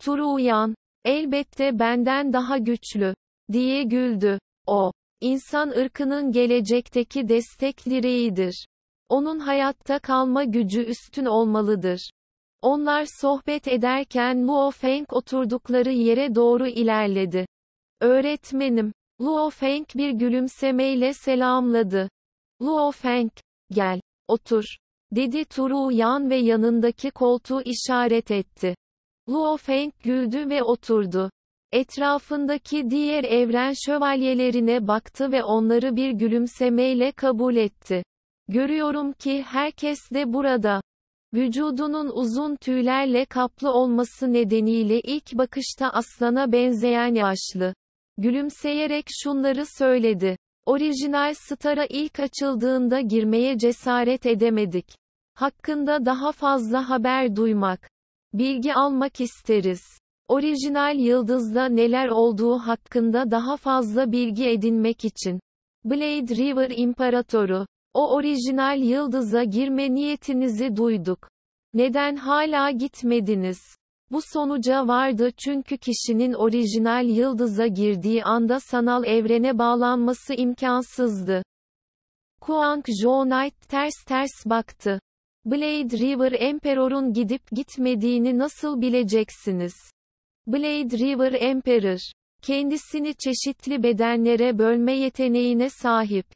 Turuyan, elbette benden daha güçlü, diye güldü. O, insan ırkının gelecekteki destek direğidir. Onun hayatta kalma gücü üstün olmalıdır. Onlar sohbet ederken Muo Feng oturdukları yere doğru ilerledi. Öğretmenim. Luo Feng bir gülümsemeyle selamladı. Luo Feng, gel, otur, dedi Turu Yan ve yanındaki koltuğu işaret etti. Luo Feng güldü ve oturdu. Etrafındaki diğer evren şövalyelerine baktı ve onları bir gülümsemeyle kabul etti. Görüyorum ki herkes de burada. Vücudunun uzun tüylerle kaplı olması nedeniyle ilk bakışta aslana benzeyen yaşlı Gülümseyerek şunları söyledi. Orijinal Star'a ilk açıldığında girmeye cesaret edemedik. Hakkında daha fazla haber duymak, bilgi almak isteriz. Orijinal Yıldız'da neler olduğu hakkında daha fazla bilgi edinmek için. Blade River İmparatoru. O orijinal Yıldız'a girme niyetinizi duyduk. Neden hala gitmediniz? Bu sonuca vardı çünkü kişinin orijinal yıldıza girdiği anda sanal evrene bağlanması imkansızdı. Kuang Zhou Knight ters ters baktı. Blade River Emperor'un gidip gitmediğini nasıl bileceksiniz? Blade River Emperor, kendisini çeşitli bedenlere bölme yeteneğine sahip.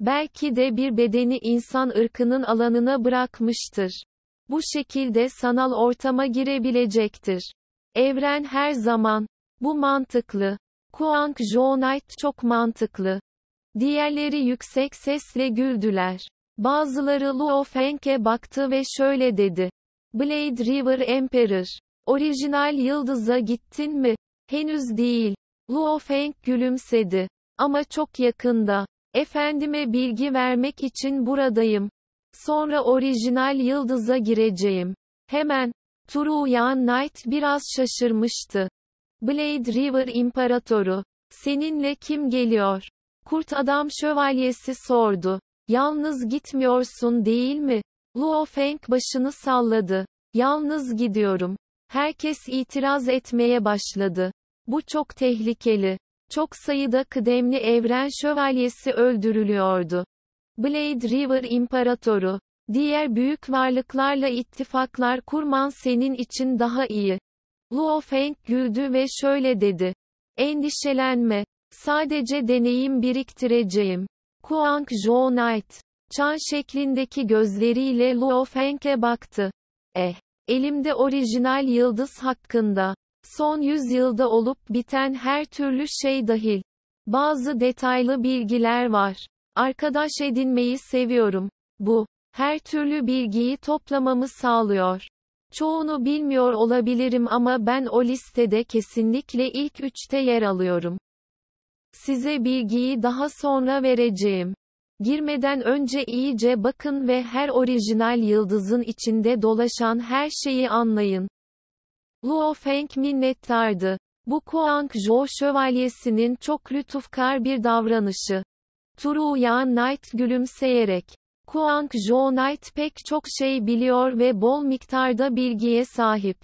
Belki de bir bedeni insan ırkının alanına bırakmıştır. Bu şekilde sanal ortama girebilecektir. Evren her zaman. Bu mantıklı. Kuang Joonite çok mantıklı. Diğerleri yüksek sesle güldüler. Bazıları Luo Feng'e baktı ve şöyle dedi. Blade River Emperor. Orijinal yıldıza gittin mi? Henüz değil. Luo Feng gülümsedi. Ama çok yakında. Efendime bilgi vermek için buradayım. Sonra orijinal yıldıza gireceğim. Hemen. Turu uyan Knight biraz şaşırmıştı. Blade River İmparatoru. Seninle kim geliyor? Kurt adam şövalyesi sordu. Yalnız gitmiyorsun değil mi? Luo Feng başını salladı. Yalnız gidiyorum. Herkes itiraz etmeye başladı. Bu çok tehlikeli. Çok sayıda kıdemli evren şövalyesi öldürülüyordu. Blade River İmparatoru. Diğer büyük varlıklarla ittifaklar kurman senin için daha iyi. Luo Feng güldü ve şöyle dedi. Endişelenme. Sadece deneyim biriktireceğim. Kuang Zhou Knight. Çan şeklindeki gözleriyle Luo Feng'e baktı. Eh. Elimde orijinal yıldız hakkında. Son yüzyılda olup biten her türlü şey dahil. Bazı detaylı bilgiler var. Arkadaş edinmeyi seviyorum. Bu, her türlü bilgiyi toplamamı sağlıyor. Çoğunu bilmiyor olabilirim ama ben o listede kesinlikle ilk üçte yer alıyorum. Size bilgiyi daha sonra vereceğim. Girmeden önce iyice bakın ve her orijinal yıldızın içinde dolaşan her şeyi anlayın. Luo Feng minnettardı. Bu Kuang Zhou şövalyesinin çok lütufkar bir davranışı. Turu Yan Knight gülümseyerek. Kuang Jo Knight pek çok şey biliyor ve bol miktarda bilgiye sahip.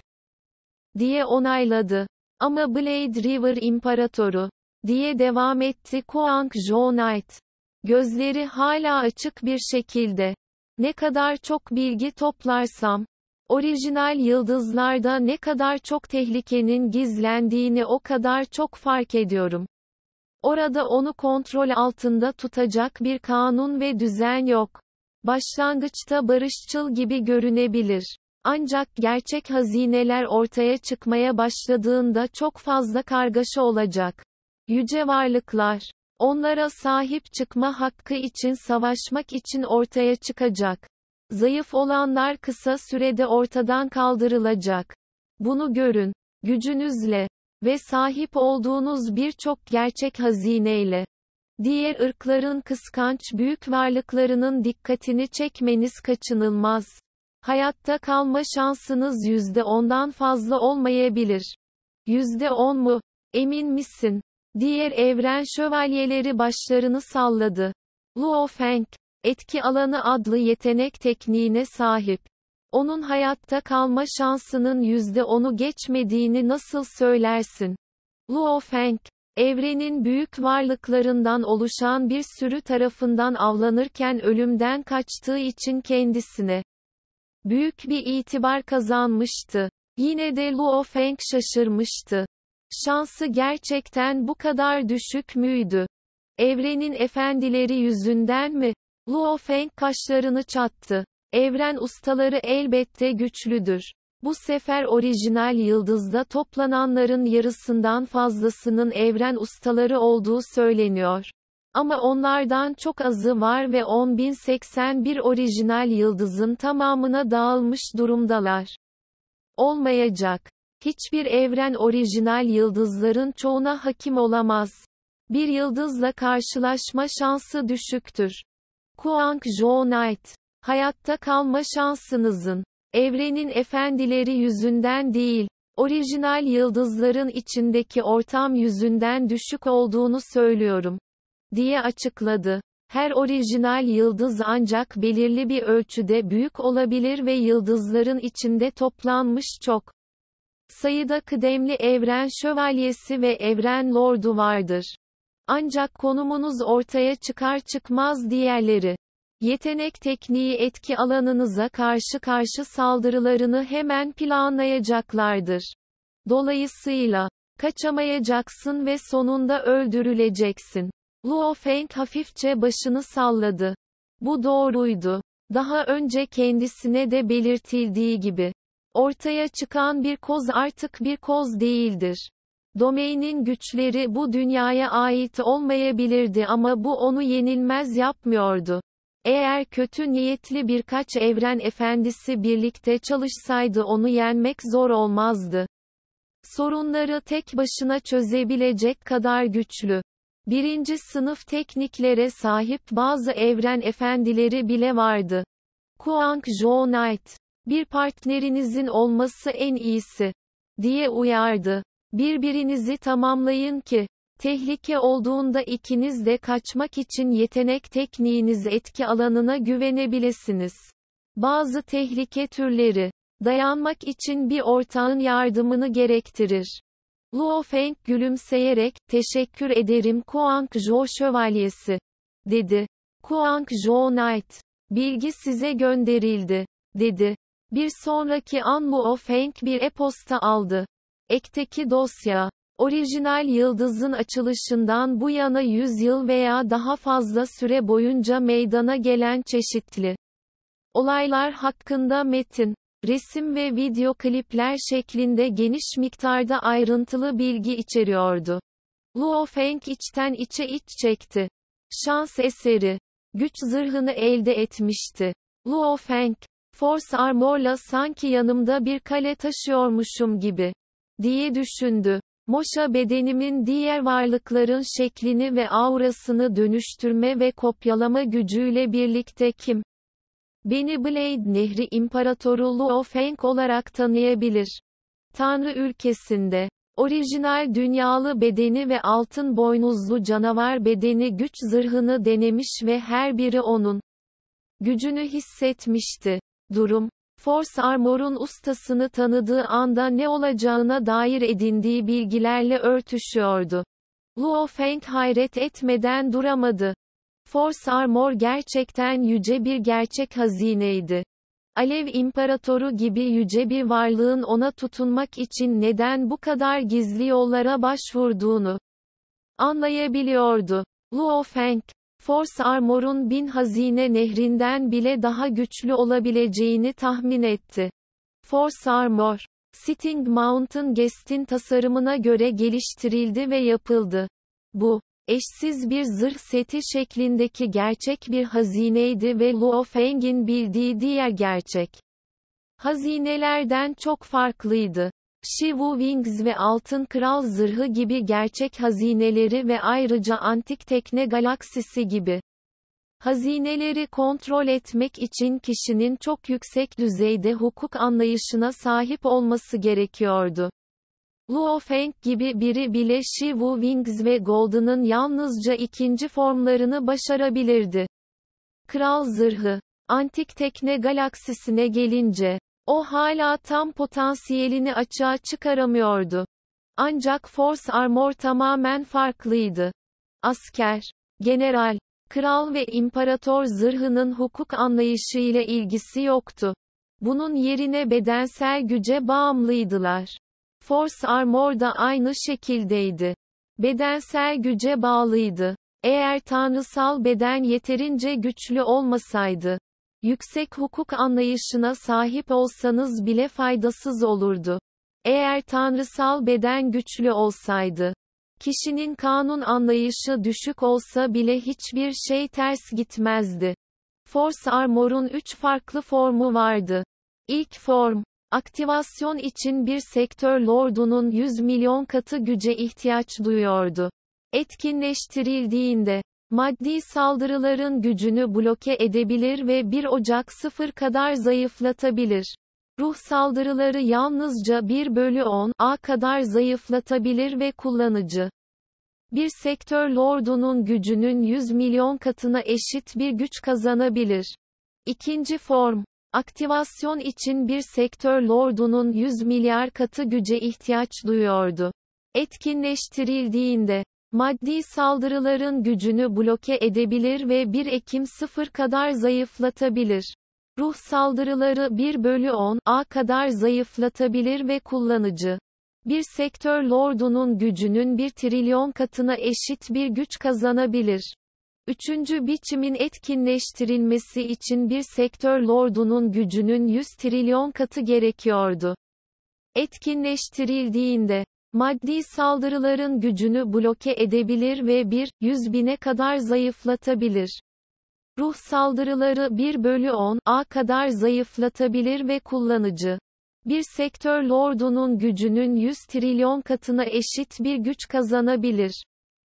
Diye onayladı. Ama Blade River İmparatoru. Diye devam etti Kuang Jo Knight. Gözleri hala açık bir şekilde. Ne kadar çok bilgi toplarsam, orijinal yıldızlarda ne kadar çok tehlikenin gizlendiğini o kadar çok fark ediyorum. Orada onu kontrol altında tutacak bir kanun ve düzen yok. Başlangıçta barışçıl gibi görünebilir. Ancak gerçek hazineler ortaya çıkmaya başladığında çok fazla kargaşa olacak. Yüce varlıklar onlara sahip çıkma hakkı için savaşmak için ortaya çıkacak. Zayıf olanlar kısa sürede ortadan kaldırılacak. Bunu görün. Gücünüzle ve sahip olduğunuz birçok gerçek hazineyle diğer ırkların kıskanç büyük varlıklarının dikkatini çekmeniz kaçınılmaz. Hayatta kalma şansınız yüzde ondan fazla olmayabilir. Yüzde on mu? Emin misin? Diğer evren şövalyeleri başlarını salladı. Luo Feng, etki alanı adlı yetenek tekniğine sahip onun hayatta kalma şansının %10'u geçmediğini nasıl söylersin? Luo Feng Evrenin büyük varlıklarından oluşan bir sürü tarafından avlanırken ölümden kaçtığı için kendisine büyük bir itibar kazanmıştı. Yine de Luo Feng şaşırmıştı. Şansı gerçekten bu kadar düşük müydü? Evrenin efendileri yüzünden mi? Luo Feng kaşlarını çattı. Evren ustaları elbette güçlüdür. Bu sefer orijinal yıldızda toplananların yarısından fazlasının evren ustaları olduğu söyleniyor. Ama onlardan çok azı var ve 10.081 orijinal yıldızın tamamına dağılmış durumdalar. Olmayacak. Hiçbir evren orijinal yıldızların çoğuna hakim olamaz. Bir yıldızla karşılaşma şansı düşüktür. Kuang Zhou Knight Hayatta kalma şansınızın, evrenin efendileri yüzünden değil, orijinal yıldızların içindeki ortam yüzünden düşük olduğunu söylüyorum, diye açıkladı. Her orijinal yıldız ancak belirli bir ölçüde büyük olabilir ve yıldızların içinde toplanmış çok sayıda kıdemli evren şövalyesi ve evren lordu vardır. Ancak konumunuz ortaya çıkar çıkmaz diğerleri Yetenek tekniği etki alanınıza karşı karşı saldırılarını hemen planlayacaklardır. Dolayısıyla, kaçamayacaksın ve sonunda öldürüleceksin. Luo Feng hafifçe başını salladı. Bu doğruydu. Daha önce kendisine de belirtildiği gibi. Ortaya çıkan bir koz artık bir koz değildir. Domainin güçleri bu dünyaya ait olmayabilirdi ama bu onu yenilmez yapmıyordu. Eğer kötü niyetli birkaç evren efendisi birlikte çalışsaydı onu yenmek zor olmazdı. Sorunları tek başına çözebilecek kadar güçlü. Birinci sınıf tekniklere sahip bazı evren efendileri bile vardı. Kuang Zhou Knight, bir partnerinizin olması en iyisi, diye uyardı. Birbirinizi tamamlayın ki, Tehlike olduğunda ikiniz de kaçmak için yetenek tekniğiniz etki alanına güvenebilirsiniz. Bazı tehlike türleri, dayanmak için bir ortağın yardımını gerektirir. Luo Feng gülümseyerek, teşekkür ederim Kuang Zhou Şövalyesi, dedi. Kuang Zhou Knight, bilgi size gönderildi, dedi. Bir sonraki an Luo Feng bir e-posta aldı. Ekteki dosya, Orijinal yıldızın açılışından bu yana 100 yıl veya daha fazla süre boyunca meydana gelen çeşitli olaylar hakkında metin, resim ve video klipler şeklinde geniş miktarda ayrıntılı bilgi içeriyordu. Luo Feng içten içe iç çekti. Şans eseri. Güç zırhını elde etmişti. Luo Feng, Force Armor'la sanki yanımda bir kale taşıyormuşum gibi, diye düşündü. Moşa bedenimin diğer varlıkların şeklini ve aurasını dönüştürme ve kopyalama gücüyle birlikte kim? Beni Blade Nehri İmparatorluğu Luo Feng olarak tanıyabilir. Tanrı ülkesinde, orijinal dünyalı bedeni ve altın boynuzlu canavar bedeni güç zırhını denemiş ve her biri onun gücünü hissetmişti. Durum, Force Armor'un ustasını tanıdığı anda ne olacağına dair edindiği bilgilerle örtüşüyordu. Luo Feng hayret etmeden duramadı. Force Armor gerçekten yüce bir gerçek hazineydi. Alev İmparatoru gibi yüce bir varlığın ona tutunmak için neden bu kadar gizli yollara başvurduğunu anlayabiliyordu. Luo Feng, Force Armor'un bin hazine nehrinden bile daha güçlü olabileceğini tahmin etti. Force Armor, Sitting Mountain Guest'in tasarımına göre geliştirildi ve yapıldı. Bu, eşsiz bir zırh seti şeklindeki gerçek bir hazineydi ve Luo Feng'in bildiği diğer gerçek hazinelerden çok farklıydı. Shivu Wings ve Altın Kral Zırhı gibi gerçek hazineleri ve ayrıca antik tekne galaksisi gibi Hazineleri kontrol etmek için kişinin çok yüksek düzeyde hukuk anlayışına sahip olması gerekiyordu. Luo Feng gibi biri bile Shivu Wings ve Golden'ın yalnızca ikinci formlarını başarabilirdi. Kral Zırhı Antik Tekne Galaksisine gelince, o hala tam potansiyelini açığa çıkaramıyordu. Ancak Force Armor tamamen farklıydı. Asker, general, kral ve imparator zırhının hukuk anlayışı ile ilgisi yoktu. Bunun yerine bedensel güce bağımlıydılar. Force Armor da aynı şekildeydi. Bedensel güce bağlıydı. Eğer tanrısal beden yeterince güçlü olmasaydı, yüksek hukuk anlayışına sahip olsanız bile faydasız olurdu. Eğer tanrısal beden güçlü olsaydı, kişinin kanun anlayışı düşük olsa bile hiçbir şey ters gitmezdi. Force Armor'un 3 farklı formu vardı. İlk form, aktivasyon için bir sektör lordunun 100 milyon katı güce ihtiyaç duyuyordu. Etkinleştirildiğinde, Maddi saldırıların gücünü bloke edebilir ve 1 Ocak 0 kadar zayıflatabilir. Ruh saldırıları yalnızca 1 bölü 10 a kadar zayıflatabilir ve kullanıcı. Bir sektör lordunun gücünün 100 milyon katına eşit bir güç kazanabilir. İkinci form. Aktivasyon için bir sektör lordunun 100 milyar katı güce ihtiyaç duyuyordu. Etkinleştirildiğinde, maddi saldırıların gücünü bloke edebilir ve 1 Ekim 0 kadar zayıflatabilir. Ruh saldırıları 1 bölü 10 A kadar zayıflatabilir ve kullanıcı. Bir sektör lordunun gücünün 1 trilyon katına eşit bir güç kazanabilir. Üçüncü biçimin etkinleştirilmesi için bir sektör lordunun gücünün 100 trilyon katı gerekiyordu. Etkinleştirildiğinde, maddi saldırıların gücünü bloke edebilir ve 1, 100 bine kadar zayıflatabilir. Ruh saldırıları 1 bölü 10 a kadar zayıflatabilir ve kullanıcı. Bir sektör lordunun gücünün 100 trilyon katına eşit bir güç kazanabilir.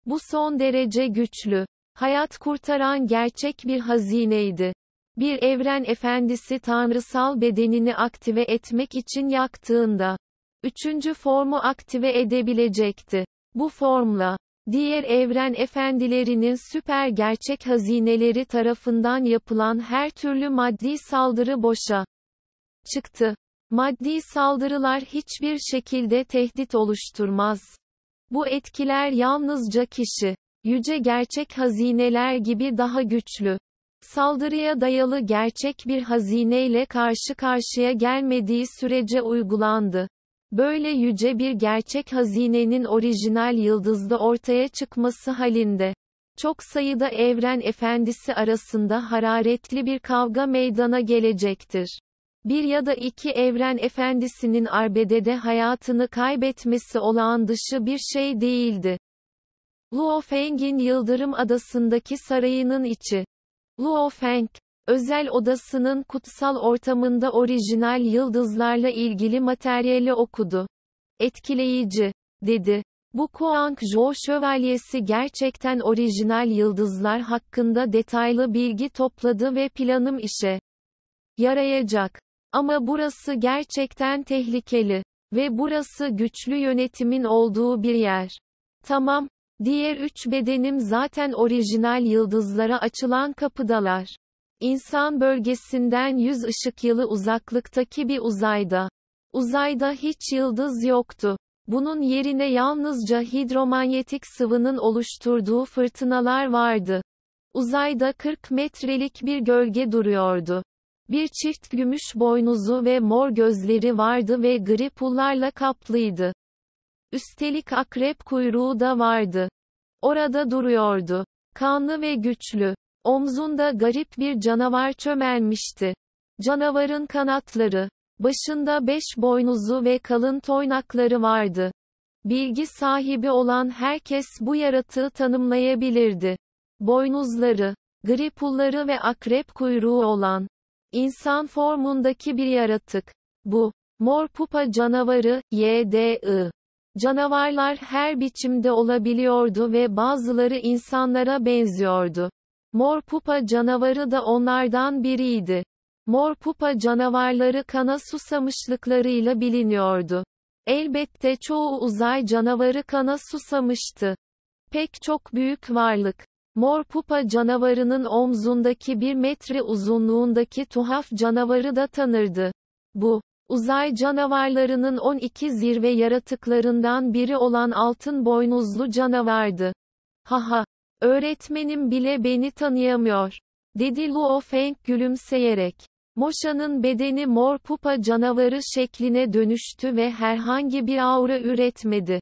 Bu son derece güçlü. Hayat kurtaran gerçek bir hazineydi. Bir evren efendisi tanrısal bedenini aktive etmek için yaktığında, üçüncü formu aktive edebilecekti. Bu formla, diğer evren efendilerinin süper gerçek hazineleri tarafından yapılan her türlü maddi saldırı boşa çıktı. Maddi saldırılar hiçbir şekilde tehdit oluşturmaz. Bu etkiler yalnızca kişi, yüce gerçek hazineler gibi daha güçlü, saldırıya dayalı gerçek bir hazineyle karşı karşıya gelmediği sürece uygulandı. Böyle yüce bir gerçek hazinenin orijinal yıldızda ortaya çıkması halinde çok sayıda evren efendisi arasında hararetli bir kavga meydana gelecektir. Bir ya da iki evren efendisinin arbedede hayatını kaybetmesi olağan dışı bir şey değildi. Luo Feng'in Yıldırım Adası'ndaki sarayının içi. Luo Feng, özel odasının kutsal ortamında orijinal yıldızlarla ilgili materyali okudu. Etkileyici, dedi. Bu Kuang Zhou şövalyesi gerçekten orijinal yıldızlar hakkında detaylı bilgi topladı ve planım işe yarayacak. Ama burası gerçekten tehlikeli. Ve burası güçlü yönetimin olduğu bir yer. Tamam. Diğer üç bedenim zaten orijinal yıldızlara açılan kapıdalar. İnsan bölgesinden 100 ışık yılı uzaklıktaki bir uzayda. Uzayda hiç yıldız yoktu. Bunun yerine yalnızca hidromanyetik sıvının oluşturduğu fırtınalar vardı. Uzayda 40 metrelik bir gölge duruyordu. Bir çift gümüş boynuzu ve mor gözleri vardı ve gri pullarla kaplıydı. Üstelik akrep kuyruğu da vardı. Orada duruyordu. Kanlı ve güçlü. Omzunda garip bir canavar çömelmişti. Canavarın kanatları, başında beş boynuzu ve kalın toynakları vardı. Bilgi sahibi olan herkes bu yaratığı tanımlayabilirdi. Boynuzları, gri pulları ve akrep kuyruğu olan insan formundaki bir yaratık. Bu mor pupa canavarı YDI Canavarlar her biçimde olabiliyordu ve bazıları insanlara benziyordu. Mor pupa canavarı da onlardan biriydi. Mor pupa canavarları kana susamışlıklarıyla biliniyordu. Elbette çoğu uzay canavarı kana susamıştı. Pek çok büyük varlık. Mor pupa canavarının omzundaki bir metre uzunluğundaki tuhaf canavarı da tanırdı. Bu, uzay canavarlarının 12 zirve yaratıklarından biri olan altın boynuzlu canavardı. Haha, Öğretmenim bile beni tanıyamıyor. Dedi Luo Feng gülümseyerek. Moşa'nın bedeni mor pupa canavarı şekline dönüştü ve herhangi bir aura üretmedi.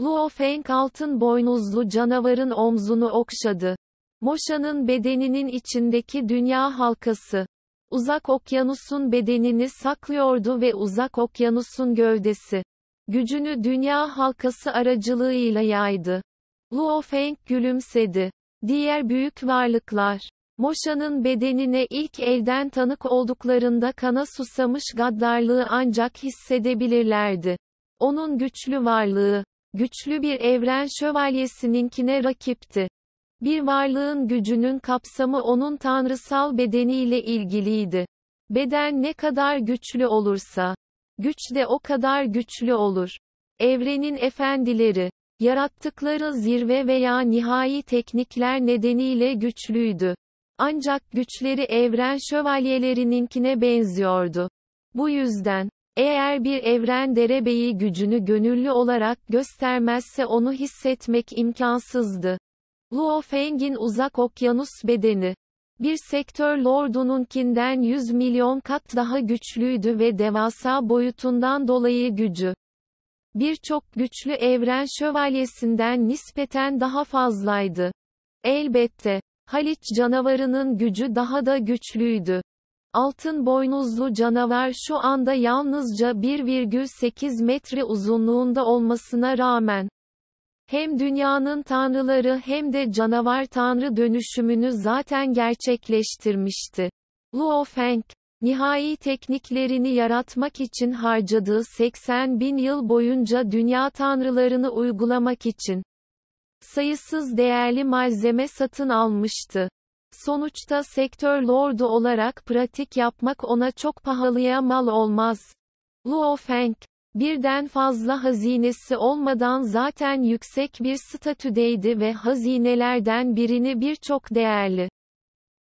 Luo Feng altın boynuzlu canavarın omzunu okşadı. Moşa'nın bedeninin içindeki dünya halkası. Uzak okyanusun bedenini saklıyordu ve uzak okyanusun gövdesi. Gücünü dünya halkası aracılığıyla yaydı. Luofeng gülümsedi. Diğer büyük varlıklar. Moşa'nın bedenine ilk elden tanık olduklarında kana susamış gaddarlığı ancak hissedebilirlerdi. Onun güçlü varlığı, güçlü bir evren şövalyesininkine rakipti. Bir varlığın gücünün kapsamı onun tanrısal bedeniyle ilgiliydi. Beden ne kadar güçlü olursa, güç de o kadar güçlü olur. Evrenin efendileri, Yarattıkları zirve veya nihai teknikler nedeniyle güçlüydü. Ancak güçleri evren şövalyelerininkine benziyordu. Bu yüzden, eğer bir evren derebeyi gücünü gönüllü olarak göstermezse onu hissetmek imkansızdı. Luo Feng'in uzak okyanus bedeni. Bir sektör lordununkinden 100 milyon kat daha güçlüydü ve devasa boyutundan dolayı gücü birçok güçlü evren şövalyesinden nispeten daha fazlaydı. Elbette, Haliç canavarının gücü daha da güçlüydü. Altın boynuzlu canavar şu anda yalnızca 1,8 metre uzunluğunda olmasına rağmen hem dünyanın tanrıları hem de canavar tanrı dönüşümünü zaten gerçekleştirmişti. Luo Feng, Nihai tekniklerini yaratmak için harcadığı 80 bin yıl boyunca dünya tanrılarını uygulamak için sayısız değerli malzeme satın almıştı. Sonuçta sektör lordu olarak pratik yapmak ona çok pahalıya mal olmaz. Luo Feng, birden fazla hazinesi olmadan zaten yüksek bir statüdeydi ve hazinelerden birini birçok değerli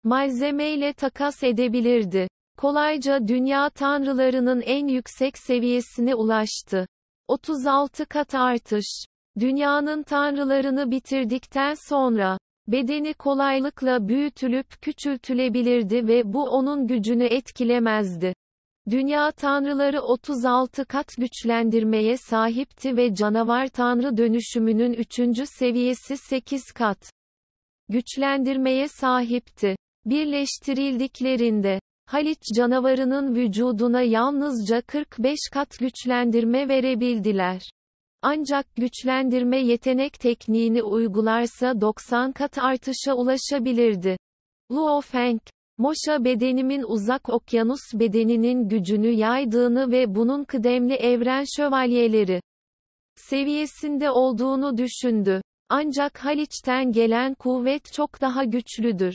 malzemeyle takas edebilirdi. Kolayca dünya tanrılarının en yüksek seviyesine ulaştı. 36 kat artış. Dünyanın tanrılarını bitirdikten sonra, bedeni kolaylıkla büyütülüp küçültülebilirdi ve bu onun gücünü etkilemezdi. Dünya tanrıları 36 kat güçlendirmeye sahipti ve canavar tanrı dönüşümünün 3. seviyesi 8 kat güçlendirmeye sahipti. Birleştirildiklerinde, Haliç canavarının vücuduna yalnızca 45 kat güçlendirme verebildiler. Ancak güçlendirme yetenek tekniğini uygularsa 90 kat artışa ulaşabilirdi. Luo Feng, Moşa bedenimin uzak okyanus bedeninin gücünü yaydığını ve bunun kıdemli evren şövalyeleri seviyesinde olduğunu düşündü. Ancak Haliç'ten gelen kuvvet çok daha güçlüdür.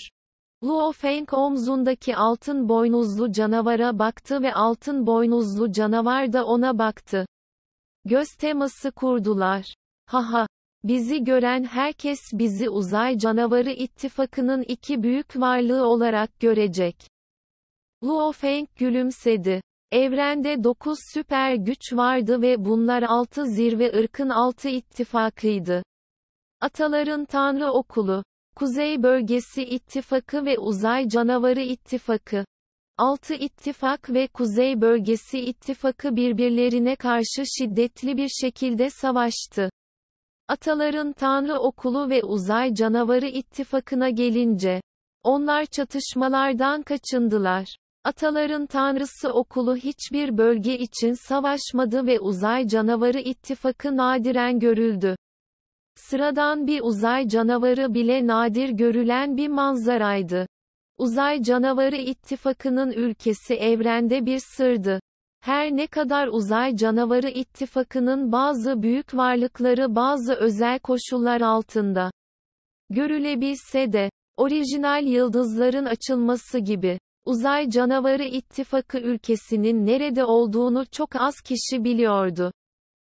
Luo Feng omzundaki altın boynuzlu canavara baktı ve altın boynuzlu canavar da ona baktı. Göz teması kurdular. Haha. Bizi gören herkes bizi uzay canavarı ittifakının iki büyük varlığı olarak görecek. Luo Feng gülümsedi. Evrende 9 süper güç vardı ve bunlar 6 zirve ırkın 6 ittifakıydı. Ataların Tanrı Okulu Kuzey Bölgesi İttifakı ve Uzay Canavarı İttifakı. Altı ittifak ve Kuzey Bölgesi İttifakı birbirlerine karşı şiddetli bir şekilde savaştı. Ataların Tanrı Okulu ve Uzay Canavarı İttifakı'na gelince, onlar çatışmalardan kaçındılar. Ataların Tanrısı Okulu hiçbir bölge için savaşmadı ve Uzay Canavarı İttifakı nadiren görüldü. Sıradan bir uzay canavarı bile nadir görülen bir manzaraydı. Uzay canavarı ittifakının ülkesi evrende bir sırdı. Her ne kadar uzay canavarı ittifakının bazı büyük varlıkları bazı özel koşullar altında görülebilse de, orijinal yıldızların açılması gibi, uzay canavarı ittifakı ülkesinin nerede olduğunu çok az kişi biliyordu.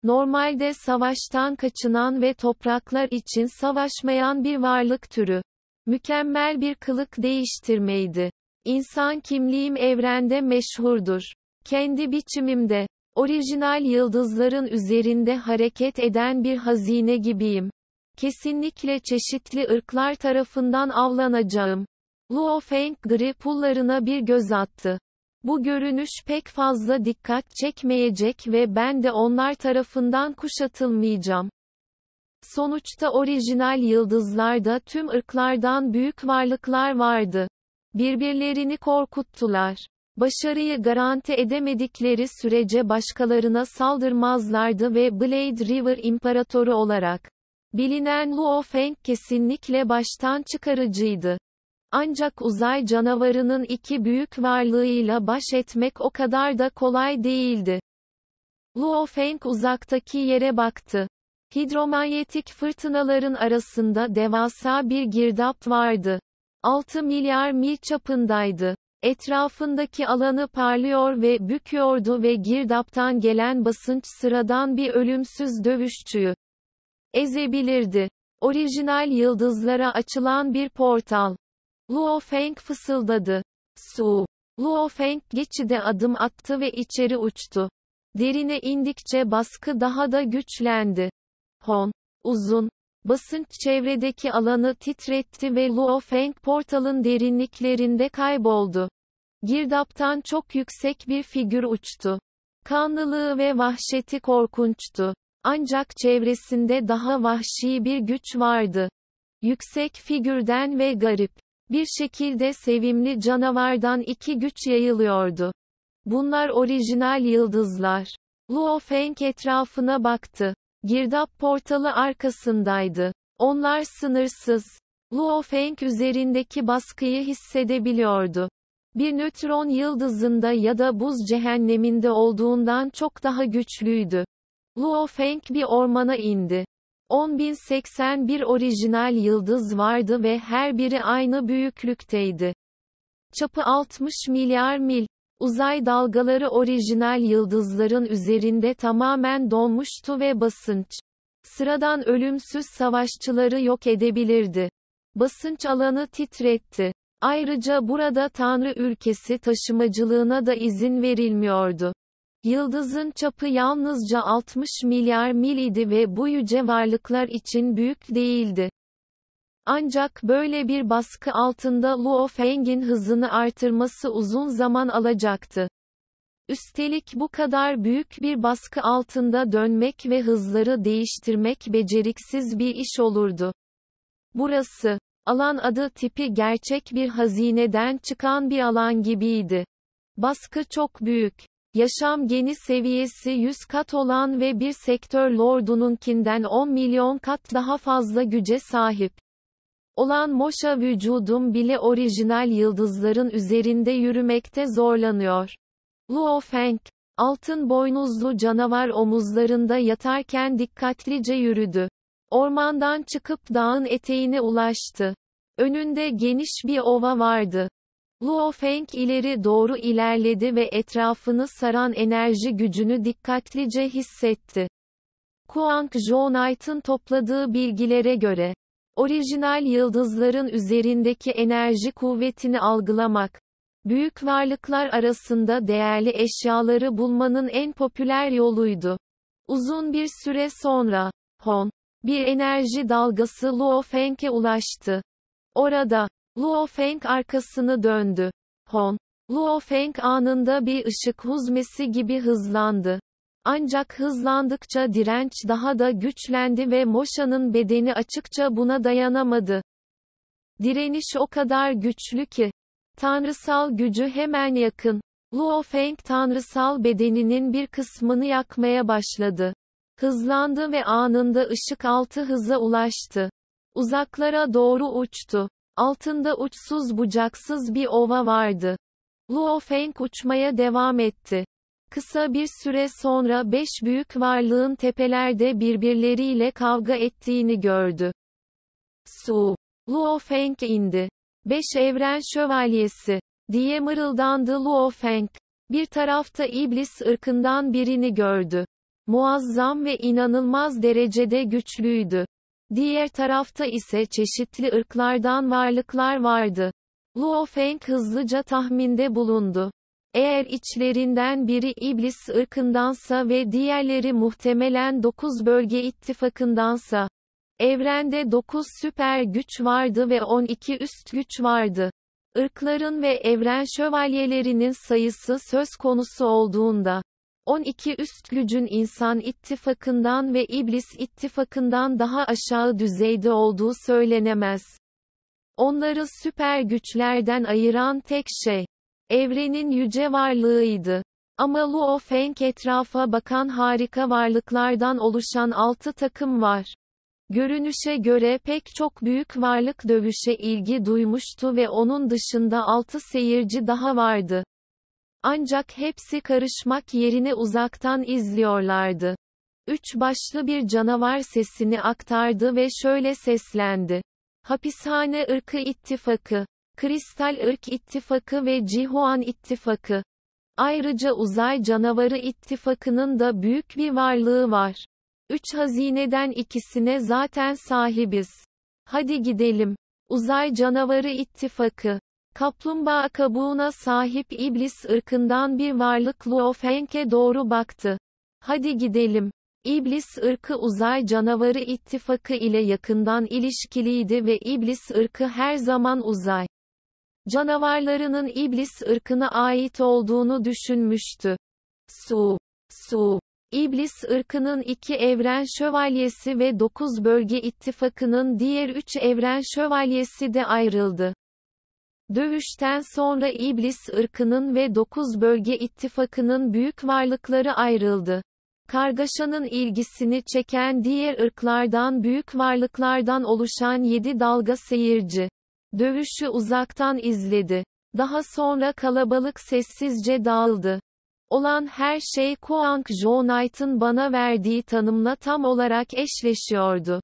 Normalde savaştan kaçınan ve topraklar için savaşmayan bir varlık türü. Mükemmel bir kılık değiştirmeydi. İnsan kimliğim evrende meşhurdur. Kendi biçimimde, orijinal yıldızların üzerinde hareket eden bir hazine gibiyim. Kesinlikle çeşitli ırklar tarafından avlanacağım. Luo Feng gri pullarına bir göz attı. Bu görünüş pek fazla dikkat çekmeyecek ve ben de onlar tarafından kuşatılmayacağım. Sonuçta orijinal yıldızlarda tüm ırklardan büyük varlıklar vardı. Birbirlerini korkuttular. Başarıyı garanti edemedikleri sürece başkalarına saldırmazlardı ve Blade River imparatoru olarak bilinen Luo Feng kesinlikle baştan çıkarıcıydı. Ancak uzay canavarının iki büyük varlığıyla baş etmek o kadar da kolay değildi. Luo Feng uzaktaki yere baktı. Hidromanyetik fırtınaların arasında devasa bir girdap vardı. 6 milyar mil çapındaydı. Etrafındaki alanı parlıyor ve büküyordu ve girdaptan gelen basınç sıradan bir ölümsüz dövüşçüyü ezebilirdi. Orijinal yıldızlara açılan bir portal. Luo Feng fısıldadı. Su. Luo Feng geçide adım attı ve içeri uçtu. Derine indikçe baskı daha da güçlendi. Hon. Uzun. Basınç çevredeki alanı titretti ve Luo Feng portalın derinliklerinde kayboldu. Girdaptan çok yüksek bir figür uçtu. Kanlılığı ve vahşeti korkunçtu. Ancak çevresinde daha vahşi bir güç vardı. Yüksek figürden ve garip, bir şekilde sevimli canavardan iki güç yayılıyordu. Bunlar orijinal yıldızlar. Luo Feng etrafına baktı. Girdap portalı arkasındaydı. Onlar sınırsız. Luo Feng üzerindeki baskıyı hissedebiliyordu. Bir nötron yıldızında ya da buz cehenneminde olduğundan çok daha güçlüydü. Luo Feng bir ormana indi. 10.081 orijinal yıldız vardı ve her biri aynı büyüklükteydi. Çapı 60 milyar mil. Uzay dalgaları orijinal yıldızların üzerinde tamamen donmuştu ve basınç. Sıradan ölümsüz savaşçıları yok edebilirdi. Basınç alanı titretti. Ayrıca burada Tanrı ülkesi taşımacılığına da izin verilmiyordu. Yıldızın çapı yalnızca 60 milyar mil idi ve bu yüce varlıklar için büyük değildi. Ancak böyle bir baskı altında Luo Feng'in hızını artırması uzun zaman alacaktı. Üstelik bu kadar büyük bir baskı altında dönmek ve hızları değiştirmek beceriksiz bir iş olurdu. Burası, alan adı tipi gerçek bir hazineden çıkan bir alan gibiydi. Baskı çok büyük yaşam geni seviyesi 100 kat olan ve bir sektör lordununkinden 10 milyon kat daha fazla güce sahip olan moşa vücudum bile orijinal yıldızların üzerinde yürümekte zorlanıyor. Luo Feng, altın boynuzlu canavar omuzlarında yatarken dikkatlice yürüdü. Ormandan çıkıp dağın eteğine ulaştı. Önünde geniş bir ova vardı. Luo Feng ileri doğru ilerledi ve etrafını saran enerji gücünü dikkatlice hissetti. Kuang Zhonight'ın topladığı bilgilere göre, orijinal yıldızların üzerindeki enerji kuvvetini algılamak, büyük varlıklar arasında değerli eşyaları bulmanın en popüler yoluydu. Uzun bir süre sonra, Hon, bir enerji dalgası Luo Feng'e ulaştı. Orada, Luo Feng arkasını döndü. Hon. Luo Feng anında bir ışık huzmesi gibi hızlandı. Ancak hızlandıkça direnç daha da güçlendi ve Moşa'nın bedeni açıkça buna dayanamadı. Direniş o kadar güçlü ki. Tanrısal gücü hemen yakın. Luo Feng tanrısal bedeninin bir kısmını yakmaya başladı. Hızlandı ve anında ışık altı hıza ulaştı. Uzaklara doğru uçtu. Altında uçsuz bucaksız bir ova vardı. Luo Feng uçmaya devam etti. Kısa bir süre sonra beş büyük varlığın tepelerde birbirleriyle kavga ettiğini gördü. Su. Luo Feng indi. Beş evren şövalyesi. Diye mırıldandı Luo Feng. Bir tarafta iblis ırkından birini gördü. Muazzam ve inanılmaz derecede güçlüydü. Diğer tarafta ise çeşitli ırklardan varlıklar vardı. Luo Feng hızlıca tahminde bulundu. Eğer içlerinden biri iblis ırkındansa ve diğerleri muhtemelen 9 bölge ittifakındansa, evrende 9 süper güç vardı ve 12 üst güç vardı. Irkların ve evren şövalyelerinin sayısı söz konusu olduğunda, 12 üst gücün insan ittifakından ve iblis ittifakından daha aşağı düzeyde olduğu söylenemez. Onları süper güçlerden ayıran tek şey, evrenin yüce varlığıydı. Ama Luo Feng etrafa bakan harika varlıklardan oluşan altı takım var. Görünüşe göre pek çok büyük varlık dövüşe ilgi duymuştu ve onun dışında altı seyirci daha vardı. Ancak hepsi karışmak yerine uzaktan izliyorlardı. Üç başlı bir canavar sesini aktardı ve şöyle seslendi. Hapishane Irkı İttifakı, Kristal Irk İttifakı ve Cihuan İttifakı. Ayrıca Uzay Canavarı İttifakı'nın da büyük bir varlığı var. Üç hazineden ikisine zaten sahibiz. Hadi gidelim. Uzay Canavarı İttifakı Kaplumbağa kabuğuna sahip iblis ırkından bir varlık Luofeng'e doğru baktı. Hadi gidelim. İblis ırkı uzay canavarı ittifakı ile yakından ilişkiliydi ve iblis ırkı her zaman uzay canavarlarının iblis ırkına ait olduğunu düşünmüştü. Su, su, İblis ırkının iki evren şövalyesi ve dokuz bölge ittifakının diğer üç evren şövalyesi de ayrıldı. Dövüşten sonra İblis ırkının ve Dokuz Bölge ittifakının büyük varlıkları ayrıldı. Kargaşanın ilgisini çeken diğer ırklardan büyük varlıklardan oluşan yedi dalga seyirci. Dövüşü uzaktan izledi. Daha sonra kalabalık sessizce dağıldı. Olan her şey Koang Jo Knight'ın bana verdiği tanımla tam olarak eşleşiyordu.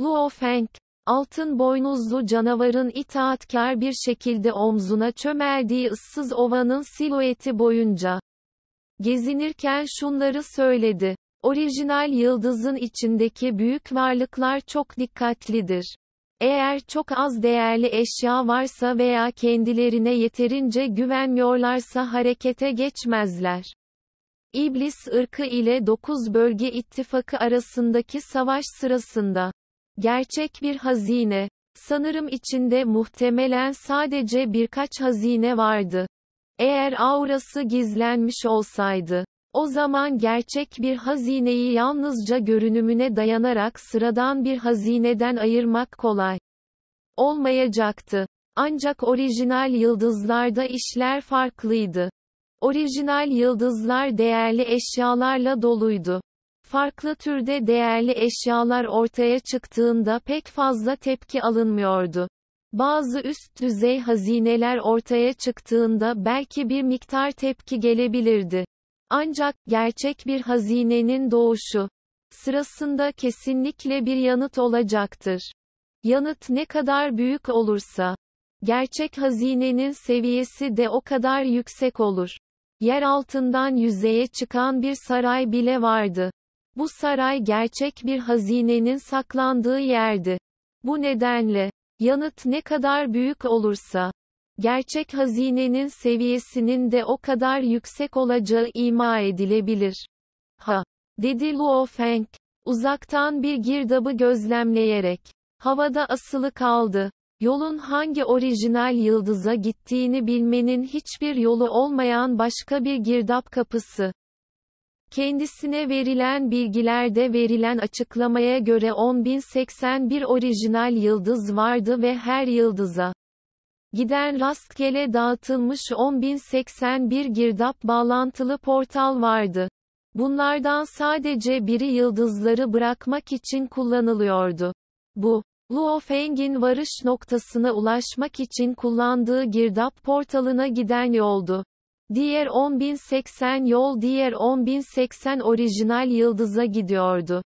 Luo Feng, altın boynuzlu canavarın itaatkar bir şekilde omzuna çömeldiği ıssız ovanın silüeti boyunca. Gezinirken şunları söyledi. Orijinal yıldızın içindeki büyük varlıklar çok dikkatlidir. Eğer çok az değerli eşya varsa veya kendilerine yeterince güvenmiyorlarsa harekete geçmezler. İblis ırkı ile 9 bölge ittifakı arasındaki savaş sırasında Gerçek bir hazine. Sanırım içinde muhtemelen sadece birkaç hazine vardı. Eğer aurası gizlenmiş olsaydı, o zaman gerçek bir hazineyi yalnızca görünümüne dayanarak sıradan bir hazineden ayırmak kolay olmayacaktı. Ancak orijinal yıldızlarda işler farklıydı. Orijinal yıldızlar değerli eşyalarla doluydu. Farklı türde değerli eşyalar ortaya çıktığında pek fazla tepki alınmıyordu. Bazı üst düzey hazineler ortaya çıktığında belki bir miktar tepki gelebilirdi. Ancak gerçek bir hazinenin doğuşu sırasında kesinlikle bir yanıt olacaktır. Yanıt ne kadar büyük olursa gerçek hazinenin seviyesi de o kadar yüksek olur. Yer altından yüzeye çıkan bir saray bile vardı. Bu saray gerçek bir hazinenin saklandığı yerdi. Bu nedenle, yanıt ne kadar büyük olursa, gerçek hazinenin seviyesinin de o kadar yüksek olacağı ima edilebilir. Ha! dedi Luo Feng, uzaktan bir girdabı gözlemleyerek. Havada asılı kaldı. Yolun hangi orijinal yıldıza gittiğini bilmenin hiçbir yolu olmayan başka bir girdap kapısı. Kendisine verilen bilgilerde verilen açıklamaya göre 10.081 orijinal yıldız vardı ve her yıldıza giden rastgele dağıtılmış 10.081 girdap bağlantılı portal vardı. Bunlardan sadece biri yıldızları bırakmak için kullanılıyordu. Bu, Luo Feng'in varış noktasına ulaşmak için kullandığı girdap portalına giden yoldu. Diğer 10.80 yol diğer 10.80 orijinal yıldıza gidiyordu.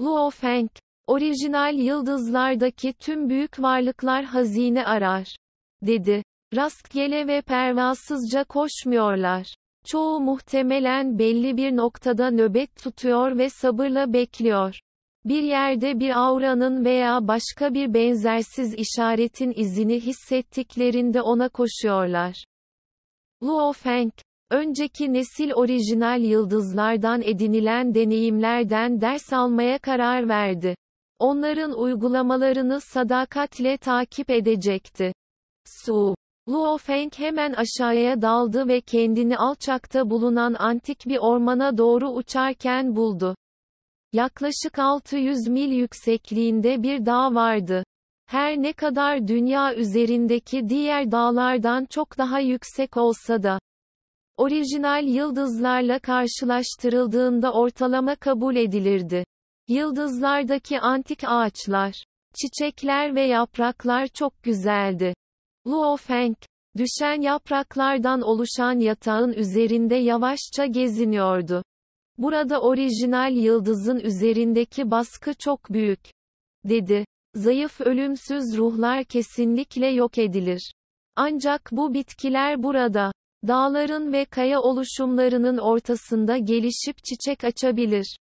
Luo Feng, orijinal yıldızlardaki tüm büyük varlıklar hazine arar, dedi. Rastgele ve pervasızca koşmuyorlar. Çoğu muhtemelen belli bir noktada nöbet tutuyor ve sabırla bekliyor. Bir yerde bir auranın veya başka bir benzersiz işaretin izini hissettiklerinde ona koşuyorlar. Luo Feng, önceki nesil orijinal yıldızlardan edinilen deneyimlerden ders almaya karar verdi. Onların uygulamalarını sadakatle takip edecekti. Su Luo Feng hemen aşağıya daldı ve kendini alçakta bulunan antik bir ormana doğru uçarken buldu. Yaklaşık 600 mil yüksekliğinde bir dağ vardı. Her ne kadar dünya üzerindeki diğer dağlardan çok daha yüksek olsa da, orijinal yıldızlarla karşılaştırıldığında ortalama kabul edilirdi. Yıldızlardaki antik ağaçlar, çiçekler ve yapraklar çok güzeldi. Luofeng, düşen yapraklardan oluşan yatağın üzerinde yavaşça geziniyordu. Burada orijinal yıldızın üzerindeki baskı çok büyük, dedi. Zayıf ölümsüz ruhlar kesinlikle yok edilir. Ancak bu bitkiler burada, dağların ve kaya oluşumlarının ortasında gelişip çiçek açabilir.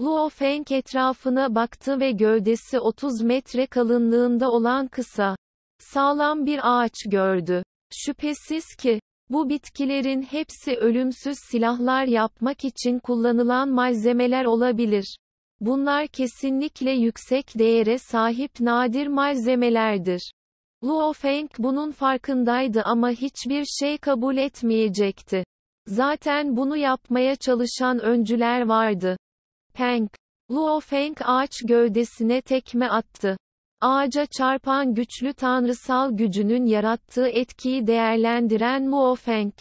Luo Feng etrafına baktı ve gövdesi 30 metre kalınlığında olan kısa, sağlam bir ağaç gördü. Şüphesiz ki, bu bitkilerin hepsi ölümsüz silahlar yapmak için kullanılan malzemeler olabilir. Bunlar kesinlikle yüksek değere sahip nadir malzemelerdir. Luo Feng bunun farkındaydı ama hiçbir şey kabul etmeyecekti. Zaten bunu yapmaya çalışan öncüler vardı. Peng. Luo Feng ağaç gövdesine tekme attı. Ağaca çarpan güçlü tanrısal gücünün yarattığı etkiyi değerlendiren Luo Feng,